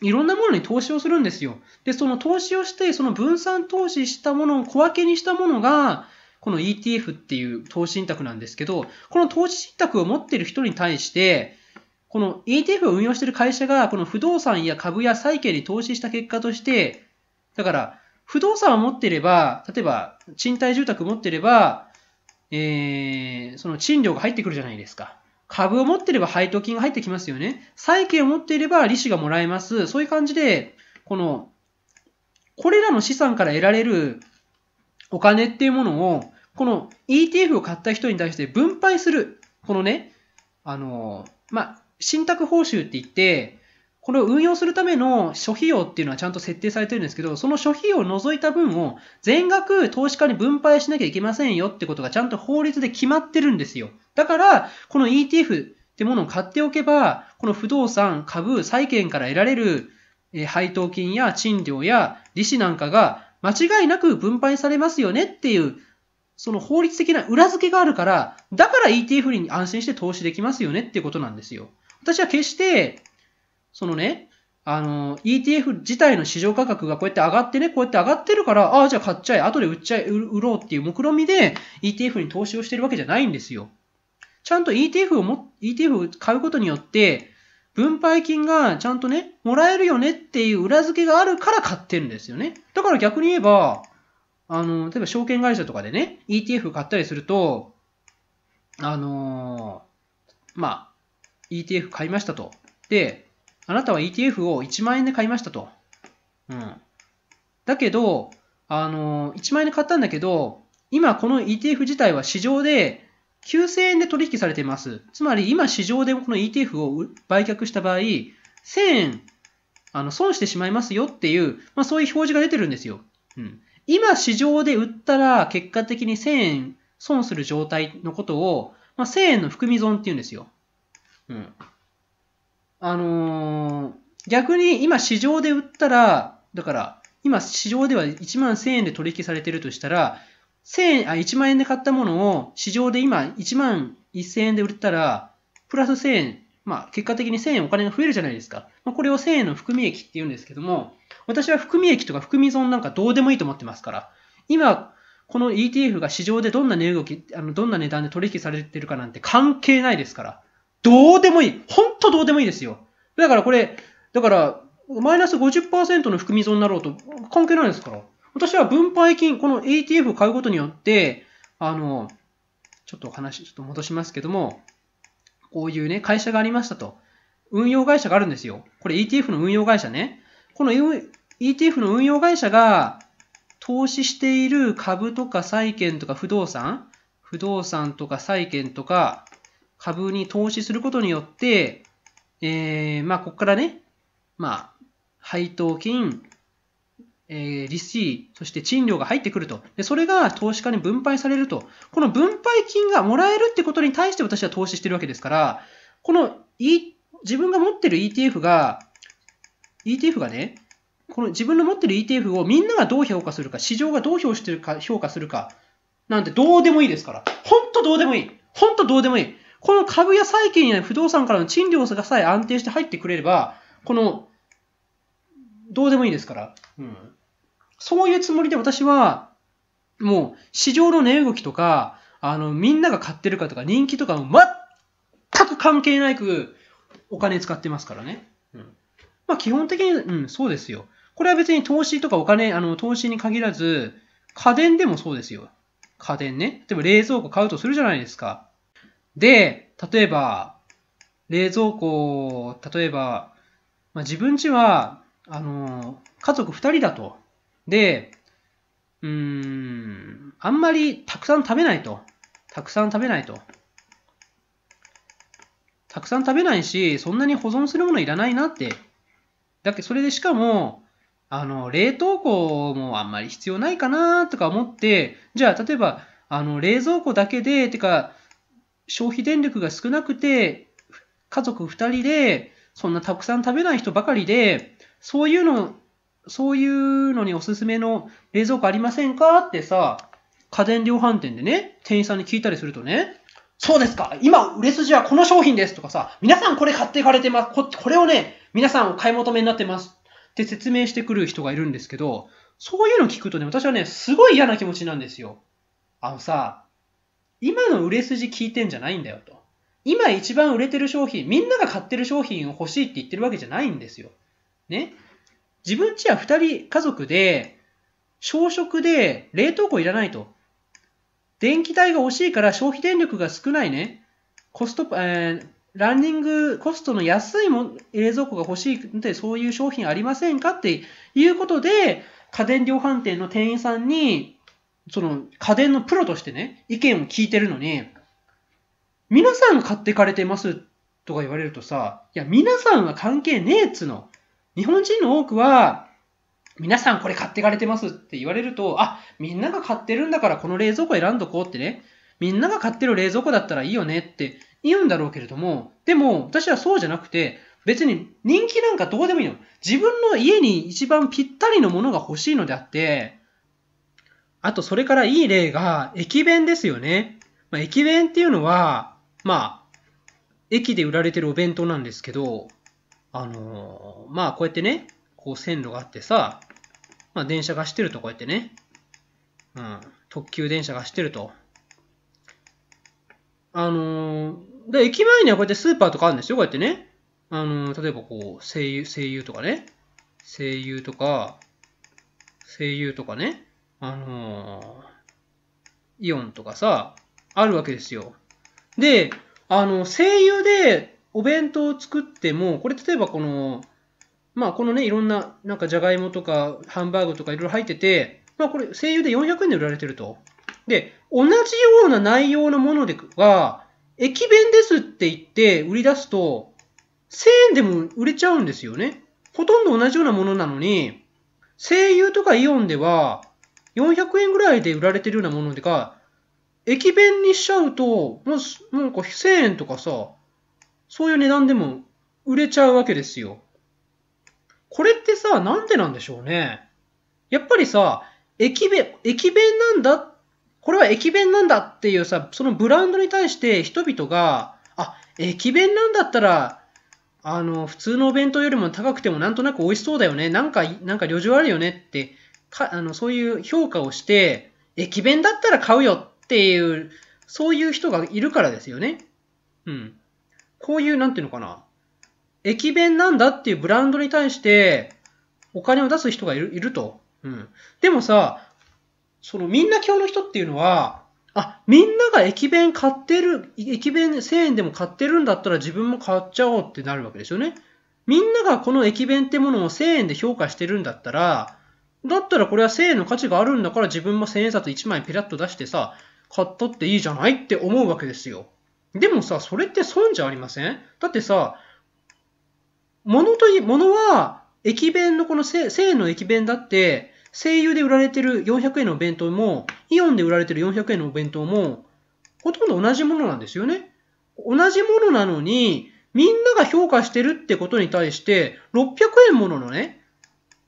いろんなものに投資をするんですよ。で、その投資をして、その分散投資したものを小分けにしたものが、この ETF っていう投資信託なんですけど、この投資信託を持ってる人に対して、この ETF を運用している会社が、この不動産や株や債券に投資した結果として、だから、不動産を持っていれば、例えば、賃貸住宅を持っていれば、えー、その賃料が入ってくるじゃないですか。株を持っていれば配当金が入ってきますよね。債券を持っていれば利子がもらえます。そういう感じで、この、これらの資産から得られるお金っていうものを、この ETF を買った人に対して分配する。このね、あの、まあ、信託報酬って言って、これを運用するための諸費用っていうのはちゃんと設定されてるんですけど、その諸費用を除いた分を全額投資家に分配しなきゃいけませんよってことがちゃんと法律で決まってるんですよ。だから、この ETF ってものを買っておけば、この不動産、株、債券から得られる配当金や賃料や利子なんかが間違いなく分配されますよねっていう、その法律的な裏付けがあるから、だから ETF に安心して投資できますよねっていうことなんですよ。私は決して、そのね、あの、ETF 自体の市場価格がこうやって上がってね、こうやって上がってるから、ああ、じゃあ買っちゃえ、後で売っちゃえ、売ろうっていう目論見で ETF に投資をしてるわけじゃないんですよ。ちゃんと ETF をも、ETF を買うことによって、分配金がちゃんとね、もらえるよねっていう裏付けがあるから買ってるんですよね。だから逆に言えば、あの、例えば証券会社とかでね、ETF 買ったりすると、あのー、まあ、ETF 買いましたと。で、あなたは ETF を1万円で買いましたと。うん。だけど、あの、1万円で買ったんだけど、今この ETF 自体は市場で9000円で取引されています。つまり今市場でこの ETF を売却した場合、1000円あの損してしまいますよっていう、まあ、そういう表示が出てるんですよ。うん、今市場で売ったら結果的に1000円損する状態のことを、まあ、1000円の含み損っていうんですよ。うん。あのー、逆に今市場で売ったら、だから、今市場では1万1000円で取引されてるとしたら、1000円、あ、1万円で買ったものを市場で今1万1000円で売ったら、プラス1000円、まあ結果的に1000円お金が増えるじゃないですか。まあ、これを1000円の含み益って言うんですけども、私は含み益とか含み損なんかどうでもいいと思ってますから、今、この ETF が市場でどんな値動き、あのどんな値段で取引されてるかなんて関係ないですから。どうでもいい。ほんとどうでもいいですよ。だからこれ、だから、マイナス50%の含み損になろうと関係ないですから。私は分配金、この ATF を買うことによって、あの、ちょっと話、ちょっと戻しますけども、こういうね、会社がありましたと。運用会社があるんですよ。これ ETF の運用会社ね。この ETF の運用会社が投資している株とか債券とか不動産、不動産とか債券とか株に投資することによって、えー、まあ、ここからね、まあ、配当金、えー、利子、そして賃料が入ってくると。で、それが投資家に分配されると。この分配金がもらえるってことに対して私は投資してるわけですから、この、e、自分が持ってる ETF が、ETF がね、この自分の持ってる ETF をみんながどう評価するか、市場がどう評してるか評価するか、なんてどうでもいいですから。ほんとどうでもいい。ほんとどうでもいい。この株や債券や不動産からの賃料がさえ安定して入ってくれれば、この、どうでもいいですから。うん。そういうつもりで私は、もう、市場の値動きとか、あの、みんなが買ってるかとか、人気とか、全く関係なく、お金使ってますからね。うん。まあ、基本的に、うん、そうですよ。これは別に投資とかお金、あの、投資に限らず、家電でもそうですよ。家電ね。例えば冷蔵庫買うとするじゃないですか。で、例えば、冷蔵庫、例えば、まあ、自分家は、あの、家族2人だと。で、うーん、あんまりたくさん食べないと。たくさん食べないと。たくさん食べないし、そんなに保存するものいらないなって。だって、それでしかも、あの、冷凍庫もあんまり必要ないかなとか思って、じゃあ、例えば、あの、冷蔵庫だけで、てか、消費電力が少なくて、家族2人で、そんなたくさん食べない人ばかりで、そういうの、そういうのにおすすめの冷蔵庫ありませんかってさ、家電量販店でね、店員さんに聞いたりするとね、そうですか今、売れ筋はこの商品ですとかさ、皆さんこれ買っていかれてます。ここれをね、皆さんお買い求めになってます。って説明してくる人がいるんですけど、そういうの聞くとね、私はね、すごい嫌な気持ちなんですよ。あのさ、今の売れ筋聞いてんじゃないんだよと。今一番売れてる商品、みんなが買ってる商品を欲しいって言ってるわけじゃないんですよ。ね。自分ちは二人家族で、小食で冷凍庫いらないと。電気代が欲しいから消費電力が少ないね。コスト、えー、ランニングコストの安いも冷蔵庫が欲しいっで、そういう商品ありませんかっていうことで、家電量販店の店員さんにその家電のプロとしてね、意見を聞いてるのに、皆さん買ってかれてますとか言われるとさ、いや、皆さんは関係ねえっつの。日本人の多くは、皆さんこれ買ってかれてますって言われると、あ、みんなが買ってるんだからこの冷蔵庫選んどこうってね、みんなが買ってる冷蔵庫だったらいいよねって言うんだろうけれども、でも私はそうじゃなくて、別に人気なんかどうでもいいの。自分の家に一番ぴったりのものが欲しいのであって、あと、それからいい例が、駅弁ですよね。まあ、駅弁っていうのは、まあ、駅で売られてるお弁当なんですけど、あのー、まあ、こうやってね、こう線路があってさ、まあ、電車が走ってると、こうやってね、うん、特急電車が走ってると。あのー、で、駅前にはこうやってスーパーとかあるんですよ、こうやってね。あのー、例えばこう、声優、声優とかね、声優とか、声優とかね、あのー、イオンとかさ、あるわけですよ。で、あの、声優でお弁当を作っても、これ例えばこの、まあこのね、いろんな、なんかじゃがいもとかハンバーグとかいろいろ入ってて、まあこれ声優で400円で売られてると。で、同じような内容のものでが、駅弁ですって言って売り出すと、1000円でも売れちゃうんですよね。ほとんど同じようなものなのに、声優とかイオンでは、400円ぐらいで売られてるようなものが、駅弁にしちゃうと、もう、なんか1000円とかさ、そういう値段でも売れちゃうわけですよ。これってさ、なんでなんでしょうね。やっぱりさ、駅弁、駅弁なんだ、これは駅弁なんだっていうさ、そのブランドに対して人々が、あ、駅弁なんだったら、あの、普通のお弁当よりも高くてもなんとなく美味しそうだよね。なんか、なんか旅情あるよねってか、あの、そういう評価をして、駅弁だったら買うよっていう、そういう人がいるからですよね。うん。こういう、なんていうのかな。駅弁なんだっていうブランドに対して、お金を出す人がいるいると。うん。でもさ、そのみんな今日の人っていうのは、あ、みんなが駅弁買ってる、駅弁1000円でも買ってるんだったら自分も買っちゃおうってなるわけですよね。みんながこの駅弁ってものを1000円で評価してるんだったら、だったらこれは1000円の価値があるんだから自分も1000円札1枚ペラッと出してさ、買っとっていいじゃないって思うわけですよ。でもさ、それって損じゃありませんだってさ、物とい、物は、駅弁のこの1000円の駅弁だって、声優で売られてる400円のお弁当も、イオンで売られてる400円のお弁当も、ほとんど同じものなんですよね。同じものなのに、みんなが評価してるってことに対して、600円もののね、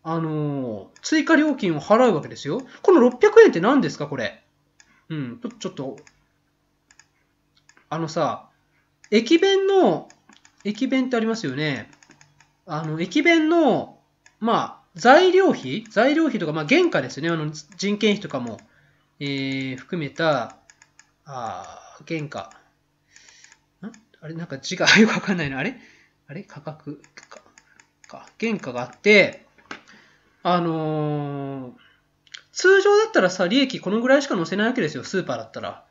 あのー、追加料金を払うわけですよ。この600円って何ですか、これ。うん、ちょっと、あのさ、駅弁の、駅弁ってありますよね。あの、駅弁の、まあ、材料費材料費とか、まあ、原価ですね。あの、人件費とかも、えー、含めた、あ原価。んあれなんか字が [laughs] よくわかんないな。あれあれ価格か。原価があって、あのー、通常だったらさ、利益このぐらいしか載せないわけですよ、スーパーだったら。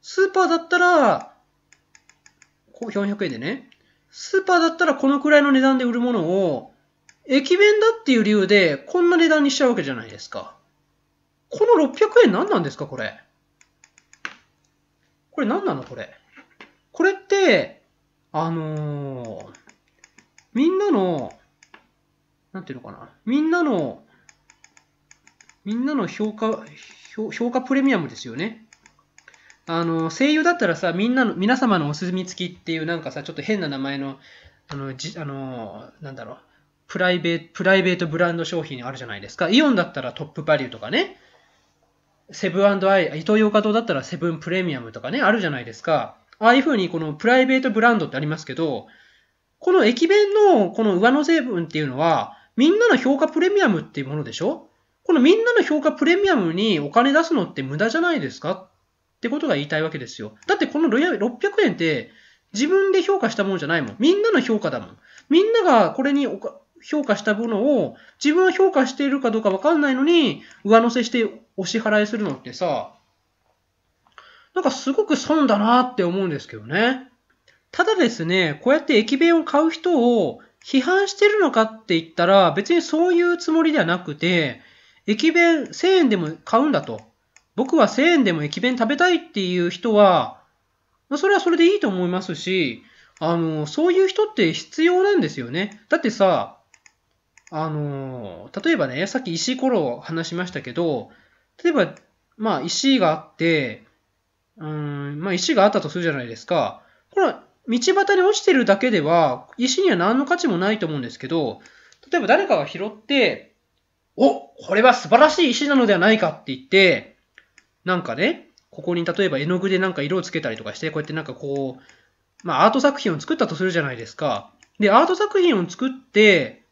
スーパーだったら、こ400円でね。スーパーだったらこのくらいの値段で売るものを、駅弁だっていう理由でこんな値段にしちゃうわけじゃないですか。この600円何なんですか、これ。これ何なの、これ。これって、あのー、みんなのなんていうのかな。みんなの、みんなの評価、評価プレミアムですよね。あの、声優だったらさ、みんなの、皆様のお墨付きっていうなんかさ、ちょっと変な名前の、あの、じあのなんだろう、プライベート、プライベートブランド商品あるじゃないですか。イオンだったらトップバリューとかね。セブンアイ、伊東洋華堂だったらセブンプレミアムとかね、あるじゃないですか。ああいうふうにこのプライベートブランドってありますけど、この駅弁のこの上乗成分っていうのは、みんなの評価プレミアムっていうものでしょこのみんなの評価プレミアムにお金出すのって無駄じゃないですかってことが言いたいわけですよ。だってこの600円って自分で評価したものじゃないもん。みんなの評価だもん。みんながこれに評価したものを自分は評価しているかどうかわかんないのに上乗せしてお支払いするのってさ、なんかすごく損だなって思うんですけどね。ただですね、こうやって駅弁を買う人を批判してるのかって言ったら、別にそういうつもりではなくて、駅弁1000円でも買うんだと。僕は1000円でも駅弁食べたいっていう人は、まあ、それはそれでいいと思いますし、あの、そういう人って必要なんですよね。だってさ、あの、例えばね、さっき石ころを話しましたけど、例えば、まあ石があって、うん、まあ石があったとするじゃないですか。これは道端で落ちてるだけでは、石には何の価値もないと思うんですけど、例えば誰かが拾って、おこれは素晴らしい石なのではないかって言って、なんかね、ここに例えば絵の具でなんか色をつけたりとかして、こうやってなんかこう、まあアート作品を作ったとするじゃないですか。で、アート作品を作って、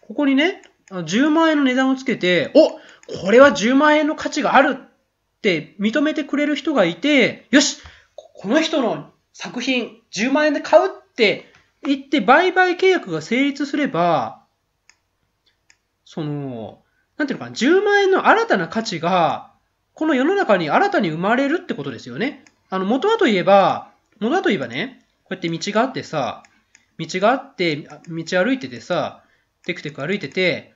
ここにね、10万円の値段をつけて、おこれは10万円の価値があるって認めてくれる人がいて、よしこの人の作品10万円で買うって言って売買契約が成立すれば、その、なんていうのかな、10万円の新たな価値が、この世の中に新たに生まれるってことですよね。あの、元はといえば、元はといえばね、こうやって道があってさ、道があって、道歩いててさ、テクテク歩いてて、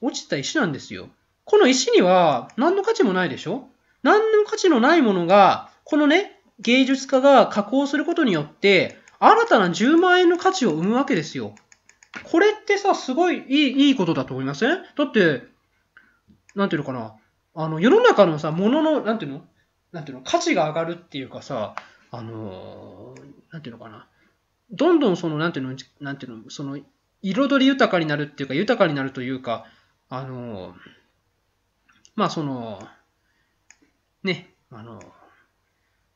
落ちた石なんですよ。この石には何の価値もないでしょ何の価値のないものが、このね、芸術家が加工することによって、新たな10万円の価値を生むわけですよ。これってさ、すごいいいいいことだと思いません、だって、なんていうのかな。あの、世の中のさ、ものの、なんていうのなんていうの価値が上がるっていうかさ、あのー、なんていうのかな。どんどんその、なんていうの、なんていうの、その、彩り豊かになるっていうか、豊かになるというか、あのー、まあその、ね、あのー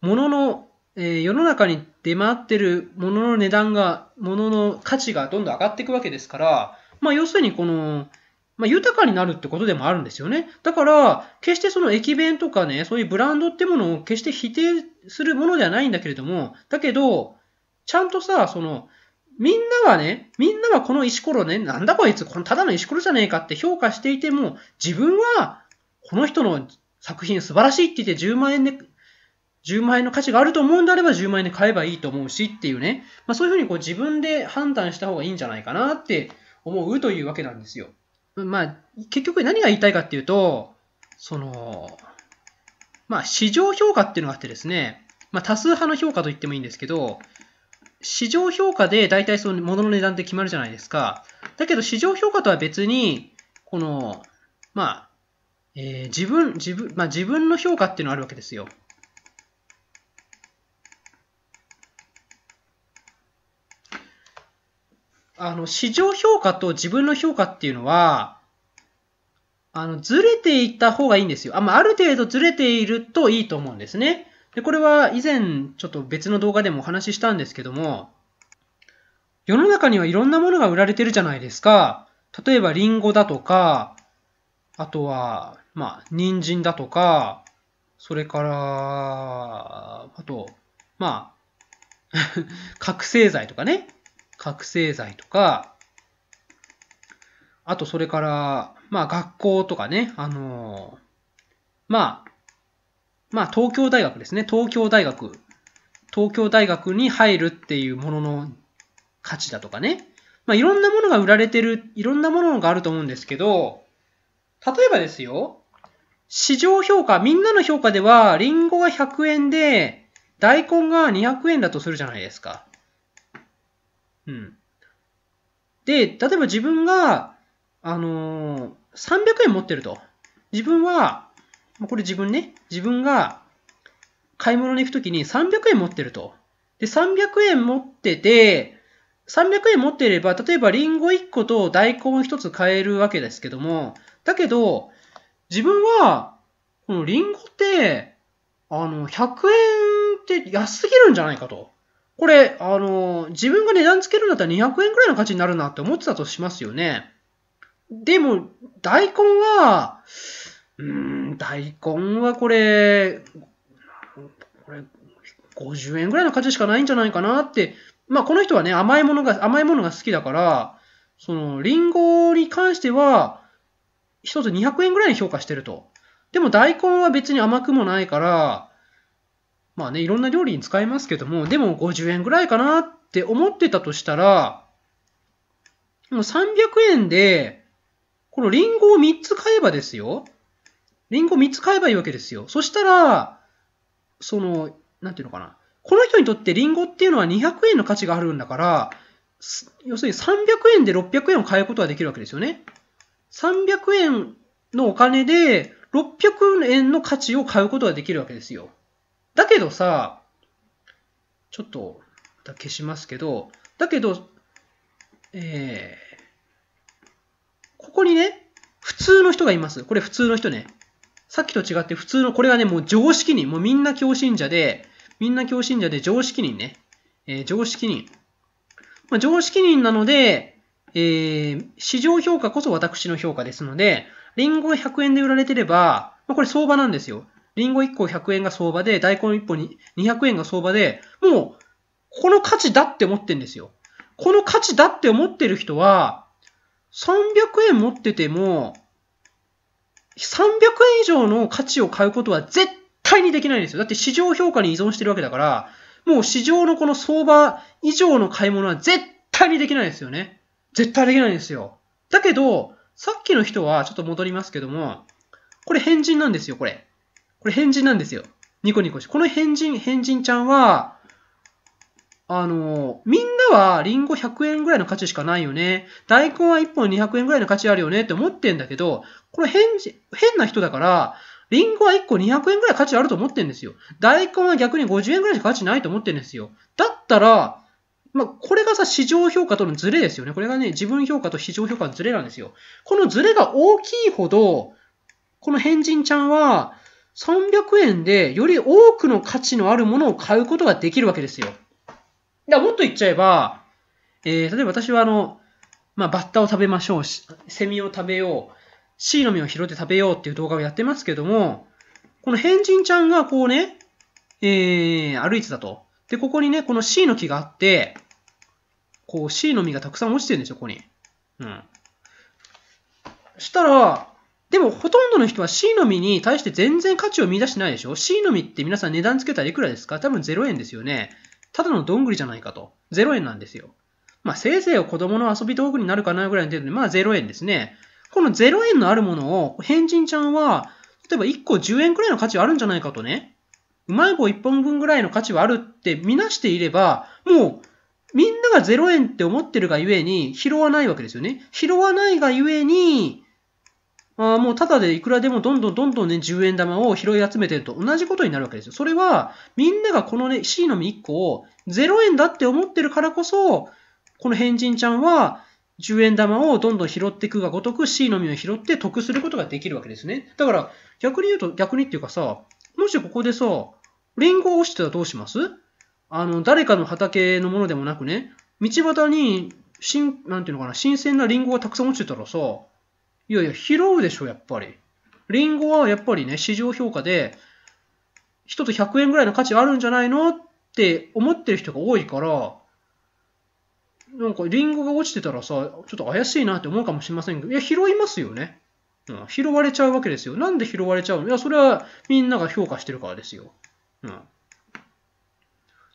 物の、えー、世の中に出回ってる物の値段が、物の価値がどんどん上がっていくわけですから、まあ要するにこの、まあ、豊かになるってことでもあるんですよね。だから、決してその駅弁とかね、そういうブランドってものを決して否定するものではないんだけれども、だけど、ちゃんとさ、その、みんなはね、みんなはこの石ころね、なんだこいつ、このただの石ころじゃねえかって評価していても、自分は、この人の作品素晴らしいって言って10万円で10万円の価値があると思うんであれば10万円で買えばいいと思うしっていうね、まあ、そういうふうにこう自分で判断した方がいいんじゃないかなって思うというわけなんですよ。まあ、結局何が言いたいかっていうと、その、まあ、市場評価っていうのがあってですね、まあ、多数派の評価と言ってもいいんですけど、市場評価で大体その物の値段って決まるじゃないですか。だけど市場評価とは別に、この、まあ、えー、自分、自分、まあ自分の評価っていうのがあるわけですよ。あの、市場評価と自分の評価っていうのは、あの、ずれていった方がいいんですよ。あ、まあ、ある程度ずれているといいと思うんですね。で、これは以前ちょっと別の動画でもお話ししたんですけども、世の中にはいろんなものが売られてるじゃないですか。例えばリンゴだとか、あとは、まあ、人参だとか、それから、あと、まあ、[laughs] 覚醒剤とかね。覚醒剤とか、あとそれから、まあ学校とかね、あのまあ、まあ東京大学ですね、東京大学。東京大学に入るっていうものの価値だとかね。まあいろんなものが売られてる、いろんなものがあると思うんですけど、例えばですよ、市場評価、みんなの評価では、リンゴが100円で、大根が200円だとするじゃないですか。うん。で、例えば自分が、あのー、300円持ってると。自分は、これ自分ね、自分が買い物に行くときに300円持ってると。で、300円持ってて、300円持っていれば、例えばリンゴ1個と大根1つ買えるわけですけども、だけど、自分は、このリンゴって、あの、100円って安すぎるんじゃないかと。これ、あの、自分が値段つけるんだったら200円くらいの価値になるなって思ってたとしますよね。でも、大根は、うーん、大根はこれ、これ、50円ぐらいの価値しかないんじゃないかなって、まあこの人はね、甘いものが、甘いものが好きだから、その、リンゴに関しては、一つ200円ぐらいに評価してると。でも大根は別に甘くもないから、まあね、いろんな料理に使いますけども、でも50円ぐらいかなって思ってたとしたら、もう300円で、このリンゴを3つ買えばですよ。リンゴ3つ買えばいいわけですよ。そしたら、その、なんていうのかな。この人にとってリンゴっていうのは200円の価値があるんだから、要するに300円で600円を買うことができるわけですよね。300円のお金で600円の価値を買うことができるわけですよ。だけどさ、ちょっと、消しますけど、だけど、えー、ここにね、普通の人がいます。これ普通の人ね。さっきと違って普通の、これがね、もう常識人。もうみんな教信者で、みんな教信者で常識人ね。えー、常識人。まあ、常識人なので、えー、市場評価こそ私の評価ですので、リンゴが100円で売られてれば、まあ、これ相場なんですよ。リンゴ1個100円が相場で、大根1本に200円が相場で、もう、この価値だって思ってんですよ。この価値だって思ってる人は、300円持ってても、300円以上の価値を買うことは絶対にできないんですよ。だって市場評価に依存してるわけだから、もう市場のこの相場以上の買い物は絶対にできないですよね。絶対できないんですよ。だけど、さっきの人は、ちょっと戻りますけども、これ変人なんですよ、これ。これ変人なんですよ。ニコニコしこの変人、変人ちゃんは、あの、みんなはリンゴ100円ぐらいの価値しかないよね。大根は1本200円ぐらいの価値あるよねって思ってんだけど、この変人、変な人だから、リンゴは1個200円ぐらい価値あると思ってんですよ。大根は逆に50円ぐらいしか価値ないと思ってんですよ。だったら、まあ、これがさ、市場評価とのズレですよね。これがね、自分評価と市場評価のズレなんですよ。このズレが大きいほど、この変人ちゃんは、300円でより多くの価値のあるものを買うことができるわけですよ。だもっと言っちゃえば、えー、例えば私はあの、まあ、バッタを食べましょう、セミを食べよう、シーの実を拾って食べようっていう動画をやってますけども、この変人ちゃんがこうね、えー、歩いてたと。で、ここにね、このシーの木があって、こうシーの実がたくさん落ちてるんですよ、ここに。うん。したら、でもほとんどの人は C のみに対して全然価値を見出してないでしょ ?C のみって皆さん値段つけたらいくらですか多分0円ですよね。ただのどんぐりじゃないかと。0円なんですよ。まあせいぜい子供の遊び道具になるかなぐらいの程度で、まあ0円ですね。この0円のあるものを、変人ちゃんは、例えば1個10円くらいの価値はあるんじゃないかとね。うまい棒1本分ぐらいの価値はあるって見なしていれば、もう、みんなが0円って思ってるがゆえに、拾わないわけですよね。拾わないがゆえに、あもうただでいくらでもどんどんどんどんね、10円玉を拾い集めてると同じことになるわけですよ。それは、みんながこのね、C の実1個を0円だって思ってるからこそ、この変人ちゃんは、10円玉をどんどん拾っていくがごとく C の実を拾って得することができるわけですね。だから、逆に言うと、逆にっていうかさ、もしここでさ、リンゴを落ちてたらどうしますあの、誰かの畑のものでもなくね、道端に、新、なんていうのかな、新鮮なリンゴがたくさん落ちてたらさ、いやいや、拾うでしょ、やっぱり。リンゴはやっぱりね、市場評価で、人つ100円ぐらいの価値あるんじゃないのって思ってる人が多いから、なんかリンゴが落ちてたらさ、ちょっと怪しいなって思うかもしれませんけど、いや、拾いますよね。うん、拾われちゃうわけですよ。なんで拾われちゃうのいや、それはみんなが評価してるからですよ。うん、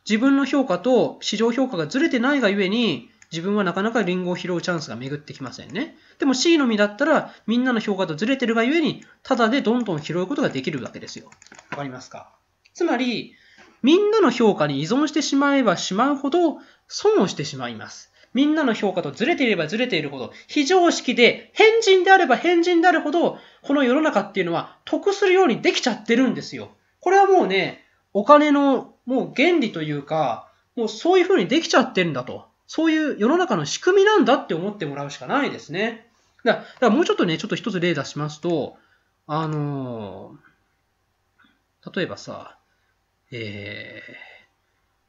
自分の評価と市場評価がずれてないがゆえに、自分はなかなかリンゴを拾うチャンスが巡ってきませんね。でも C の実だったら、みんなの評価とずれてるがゆえに、ただでどんどん拾うことができるわけですよ。わかりますかつまり、みんなの評価に依存してしまえばしまうほど、損をしてしまいます。みんなの評価とずれていればずれているほど、非常識で、変人であれば変人であるほど、この世の中っていうのは得するようにできちゃってるんですよ。これはもうね、お金のもう原理というか、もうそういうふうにできちゃってるんだと。そういう世の中の仕組みなんだって思ってもらうしかないですね。だからもうちょっとね、ちょっと一つ例出しますと、あのー、例えばさ、えー、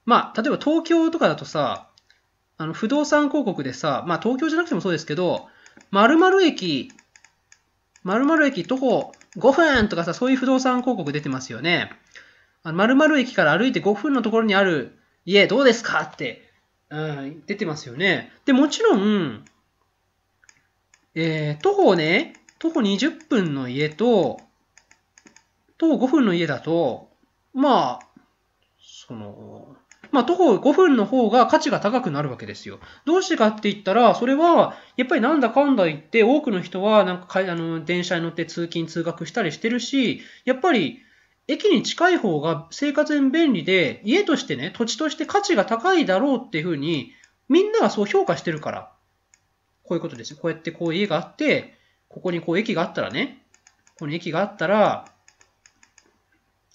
まあ、例えば東京とかだとさ、あの不動産広告でさ、まあ東京じゃなくてもそうですけど、〇〇駅、〇〇駅徒歩5分とかさ、そういう不動産広告出てますよね。あの〇〇駅から歩いて5分のところにある家どうですかってうん、出てますよね。で、もちろん、えー、徒歩ね、徒歩20分の家と、徒歩5分の家だと、まあ、その、まあ、徒歩5分の方が価値が高くなるわけですよ。どうしてかって言ったら、それは、やっぱりなんだかんだ言って、多くの人は、なんか、あの、電車に乗って通勤通学したりしてるし、やっぱり、駅に近い方が生活に便利で、家としてね、土地として価値が高いだろうっていうふうに、みんながそう評価してるから、こういうことですよ。こうやってこう家があって、ここにこう駅があったらね、ここに駅があったら、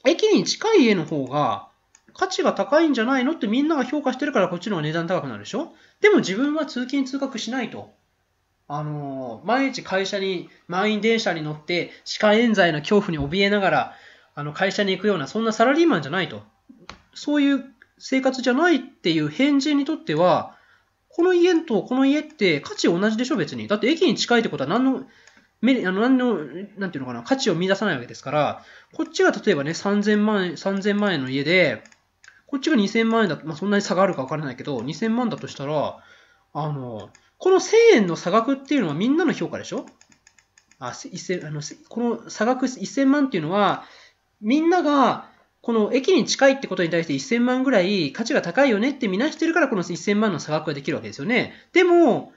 駅に近い家の方が価値が高いんじゃないのってみんなが評価してるからこっちの方が値段高くなるでしょでも自分は通勤通学しないと。あのー、毎日会社に満員電車に乗って歯科冤罪の恐怖に怯えながらあの会社に行くような、そんなサラリーマンじゃないと。そういう生活じゃないっていう変人にとっては、この家とこの家って価値同じでしょ、別に。だって駅に近いってことは何の、めあの何の、なんていうのかな、価値を見出さないわけですから、こっちが例えばね、3000万円、3000万円の家で、こっちが2000万円だと、まあ、そんなに差があるか分からないけど、2000万だとしたら、あの、この1000円の差額っていうのはみんなの評価でしょあ、1000、あの、この差額1000万っていうのは、みんなが、この駅に近いってことに対して1000万ぐらい価値が高いよねってみなしてるから、この1000万の差額ができるわけですよね。でも、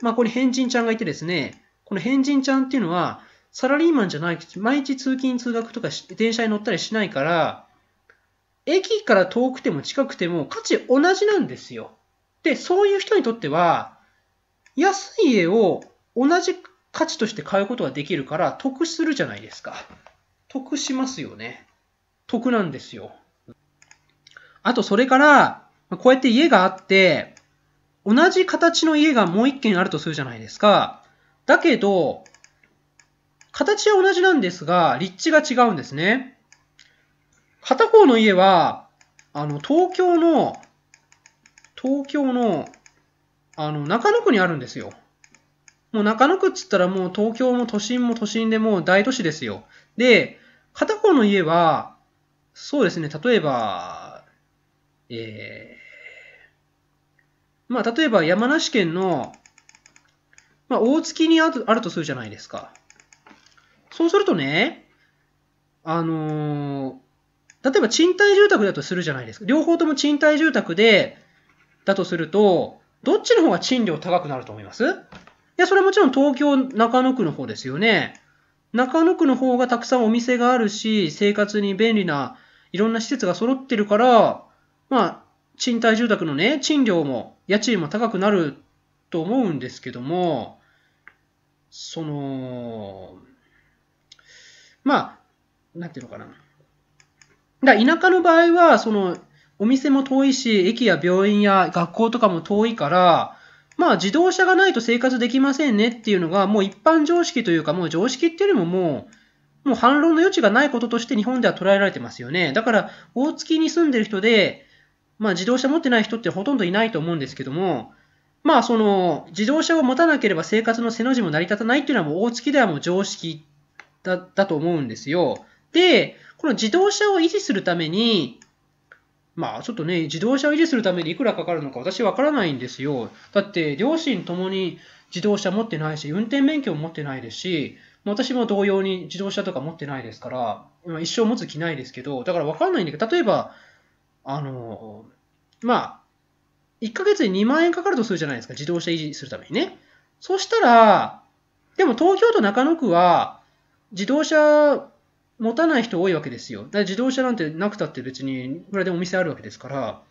まあ、ここに変人ちゃんがいてですね、この変人ちゃんっていうのは、サラリーマンじゃない、毎日通勤通学とか電車に乗ったりしないから、駅から遠くても近くても価値同じなんですよ。で、そういう人にとっては、安い家を同じ価値として買うことができるから得するじゃないですか。得しますよね。得なんですよ。あと、それから、こうやって家があって、同じ形の家がもう一軒あるとするじゃないですか。だけど、形は同じなんですが、立地が違うんですね。片方の家は、あの、東京の、東京の、あの、中野区にあるんですよ。もう中野区っつったらもう東京も都心も都心でもう大都市ですよ。で、片方の家は、そうですね、例えば、えー、まあ、例えば山梨県の、まあ、大月にあるとするじゃないですか。そうするとね、あのー、例えば賃貸住宅だとするじゃないですか。両方とも賃貸住宅で、だとすると、どっちの方が賃料高くなると思いますいや、それはもちろん東京中野区の方ですよね。中野区の方がたくさんお店があるし、生活に便利ないろんな施設が揃ってるから、まあ、賃貸住宅のね、賃料も家賃も高くなると思うんですけども、その、まあ、なんていうのかな。だ田舎の場合は、その、お店も遠いし、駅や病院や学校とかも遠いから、まあ自動車がないと生活できませんねっていうのが、もう一般常識というか、もう常識っていうよりももう、もう反論の余地がないこととして日本では捉えられてますよね。だから、大月に住んでる人で、まあ自動車持ってない人ってほとんどいないと思うんですけども、まあその、自動車を持たなければ生活の背の字も成り立たないっていうのはもう大月ではもう常識だだと思うんですよ。で、この自動車を維持するために、まあちょっとね、自動車を維持するためにいくらかかるのか私わからないんですよ。だって両親ともに自動車持ってないし、運転免許も持ってないですし、私も同様に自動車とか持ってないですから、一生持つ気ないですけど、だからわからないんだけど、例えば、あの、まあ、1ヶ月に2万円かかるとするじゃないですか、自動車維持するためにね。そしたら、でも東京都中野区は、自動車持たない人多いわけですよ。だ自動車なんてなくたって別にいくらでもお店あるわけですから、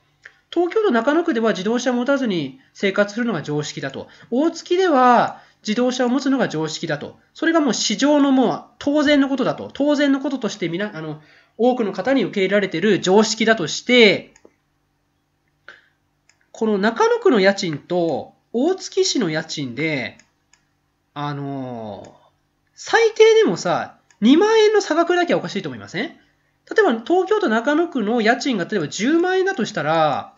東京都中野区では自動車持たずに生活するのが常識だと。大月では自動車を持つのが常識だと。それがもう市場のもう当然のことだと。当然のこととしてみな、あの、多くの方に受け入れられている常識だとして、この中野区の家賃と大月市の家賃で、あのー、最低でもさ、2万円の差額だけはおかしいと思いません、例えば東京都中野区の家賃が例えば10万円だとしたら、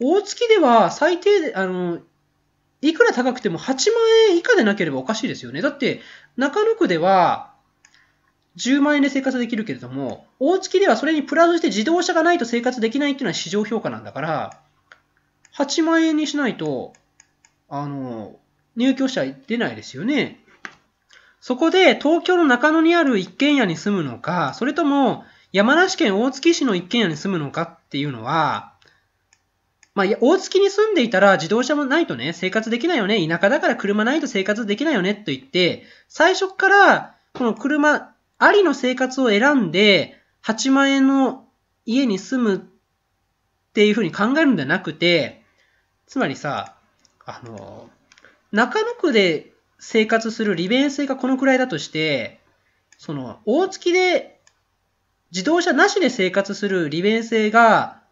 大月では最低あの、いくら高くても8万円以下でなければおかしいですよね。だって中野区では10万円で生活できるけれども、大月ではそれにプラスして自動車がないと生活できないっていうのは市場評価なんだから、8万円にしないと、あの、入居者出ないですよね。そこで東京の中野にある一軒家に住むのか、それとも山梨県大月市の一軒家に住むのかっていうのは、まあ、大月に住んでいたら自動車もないとね、生活できないよね。田舎だから車ないと生活できないよね。と言って、最初からこの車ありの生活を選んで、8万円の家に住むっていうふうに考えるんじゃなくて、つまりさ、あの、中野区で生活する利便性がこのくらいだとして、その、大月で自動車なしで生活する利便性が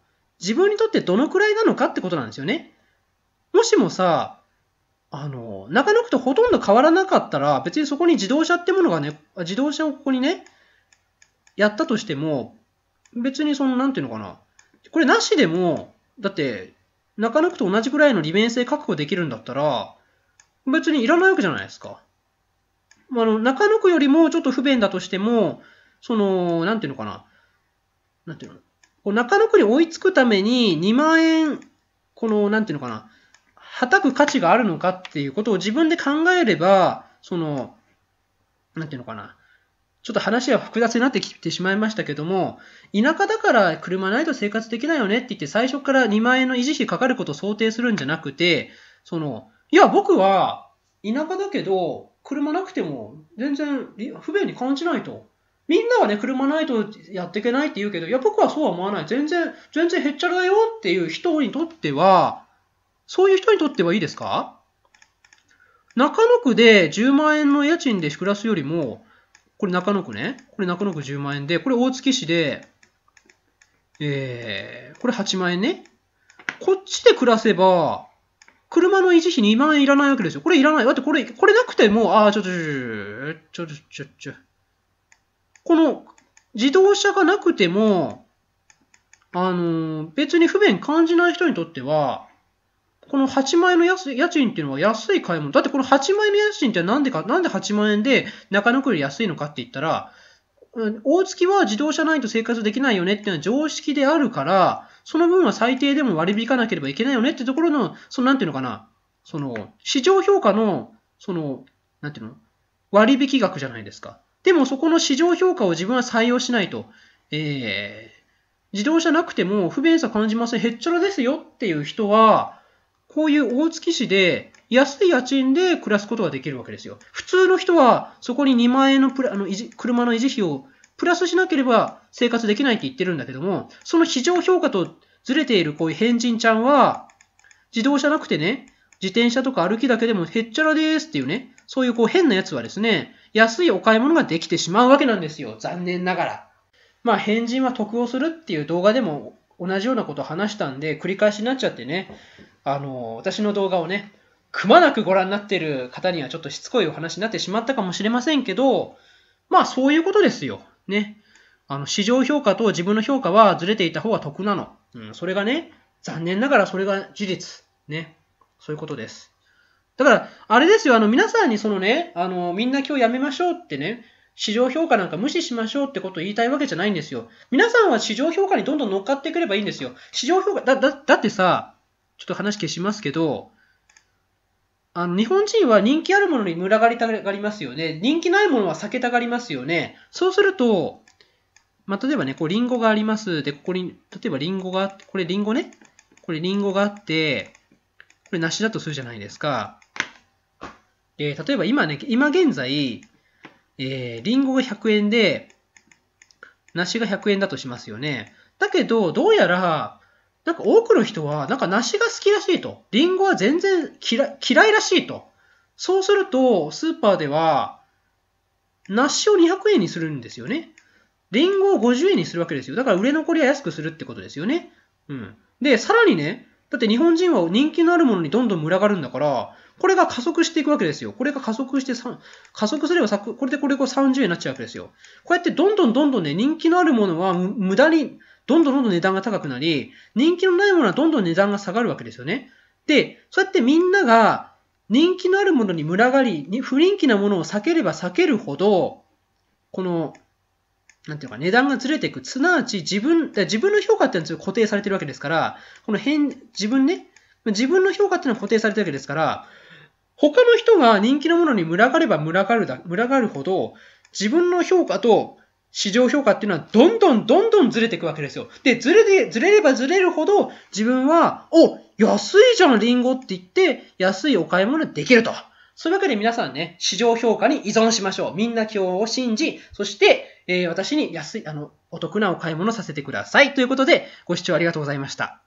自分にとってどのくらいなのかってことなんですよね。もしもさ、あの、中野区とほとんど変わらなかったら、別にそこに自動車ってものがね、自動車をここにね、やったとしても、別にその、なんていうのかな。これなしでも、だって、中野区と同じくらいの利便性確保できるんだったら、別にいらないわけじゃないですか。あの、中野区よりもちょっと不便だとしても、その、なんていうのかな。なんていうのこう中野区に追いつくために2万円、この、なんていうのかな。はたく価値があるのかっていうことを自分で考えれば、その、なんていうのかな。ちょっと話は複雑になってきてしまいましたけども、田舎だから車ないと生活できないよねって言って、最初から2万円の維持費かかることを想定するんじゃなくて、その、いや、僕は、田舎だけど、車なくても全然不便に感じないと。みんなはね、車ないとやっていけないって言うけど、いや、僕はそうは思わない。全然、全然へっちゃらだよっていう人にとっては、そういう人にとってはいいですか中野区で10万円の家賃で暮らすよりも、これ中野区ね、これ中野区10万円で、これ大月市で、えー、これ8万円ね。こっちで暮らせば、車の維持費2万円いらないわけですよ。これいらない。だってこれ、これなくても、ああ、ちょちょちょちょちょちょ。この自動車がなくても、あのー、別に不便感じない人にとっては、この8万円の家賃っていうのは安い買い物。だってこの8万円の家賃ってなんでか、なんで8万円で中野区より安いのかって言ったら、大月は自動車ないと生活できないよねっていうのは常識であるから、その分は最低でも割り引かなければいけないよねってところの、そのなんていうのかな、その、市場評価の、その、なんていうの、割引額じゃないですか。でもそこの市場評価を自分は採用しないと、えー、自動車なくても不便さ感じません、へっちゃらですよっていう人は、こういう大月市で安い家賃で暮らすことができるわけですよ。普通の人はそこに2万円のプラあの車の維持費をプラスしなければ生活できないって言ってるんだけども、その非常評価とずれているこういう変人ちゃんは、自動車なくてね、自転車とか歩きだけでもへっちゃらですっていうね、そういうこう変なやつはですね、安いお買い物ができてしまうわけなんですよ。残念ながら。まあ、変人は得をするっていう動画でも同じようなことを話したんで、繰り返しになっちゃってね、あの、私の動画をね、くまなくご覧になってる方にはちょっとしつこいお話になってしまったかもしれませんけど、まあそういうことですよ。ね。あの、市場評価と自分の評価はずれていた方が得なの。うん、それがね、残念ながらそれが事実。ね。そういうことです。だから、あれですよ、あの、皆さんにそのね、あの、みんな今日やめましょうってね、市場評価なんか無視しましょうってことを言いたいわけじゃないんですよ。皆さんは市場評価にどんどん乗っかってくればいいんですよ。市場評価、だ、だ、だってさ、ちょっと話消しますけど、あの、日本人は人気あるものに群がりたがりますよね。人気ないものは避けたがりますよね。そうすると、まあ、例えばね、こう、リンゴがあります。で、ここに、例えばリンゴが、これリンゴね。これリンゴがあって、これ梨だとするじゃないですか。え、例えば今ね、今現在、えー、リンゴが100円で、梨が100円だとしますよね。だけど、どうやら、なんか多くの人は、なんか梨が好きらしいと。リンゴは全然嫌いらしいと。そうすると、スーパーでは、梨を200円にするんですよね。リンゴを50円にするわけですよ。だから売れ残りは安くするってことですよね。うん。で、さらにね、だって日本人は人気のあるものにどんどん群がるんだから、これが加速していくわけですよ。これが加速して、加速すればさ、これでこれが30円になっちゃうわけですよ。こうやってどんどんどんどんね、人気のあるものは無駄にどんどんどんどん値段が高くなり、人気のないものはどんどん値段が下がるわけですよね。で、そうやってみんなが人気のあるものに群がり、不人気なものを避ければ避けるほど、この、なんていうか、値段がずれていく。すなわち自分、自分の評価っていうのは固定されてるわけですから、この変、自分ね、自分の評価っていうのは固定されてるわけですから、他の人が人気のものに群がれば群がるだ、群がるほど、自分の評価と市場評価っていうのはどんどんどんどんずれていくわけですよ。で、ずれで、ずれればずれるほど自分は、お、安いじゃん、リンゴって言って、安いお買い物できると。そういうわけで皆さんね、市場評価に依存しましょう。みんな今日を信じ、そして、えー、私に安い、あの、お得なお買い物させてください。ということで、ご視聴ありがとうございました。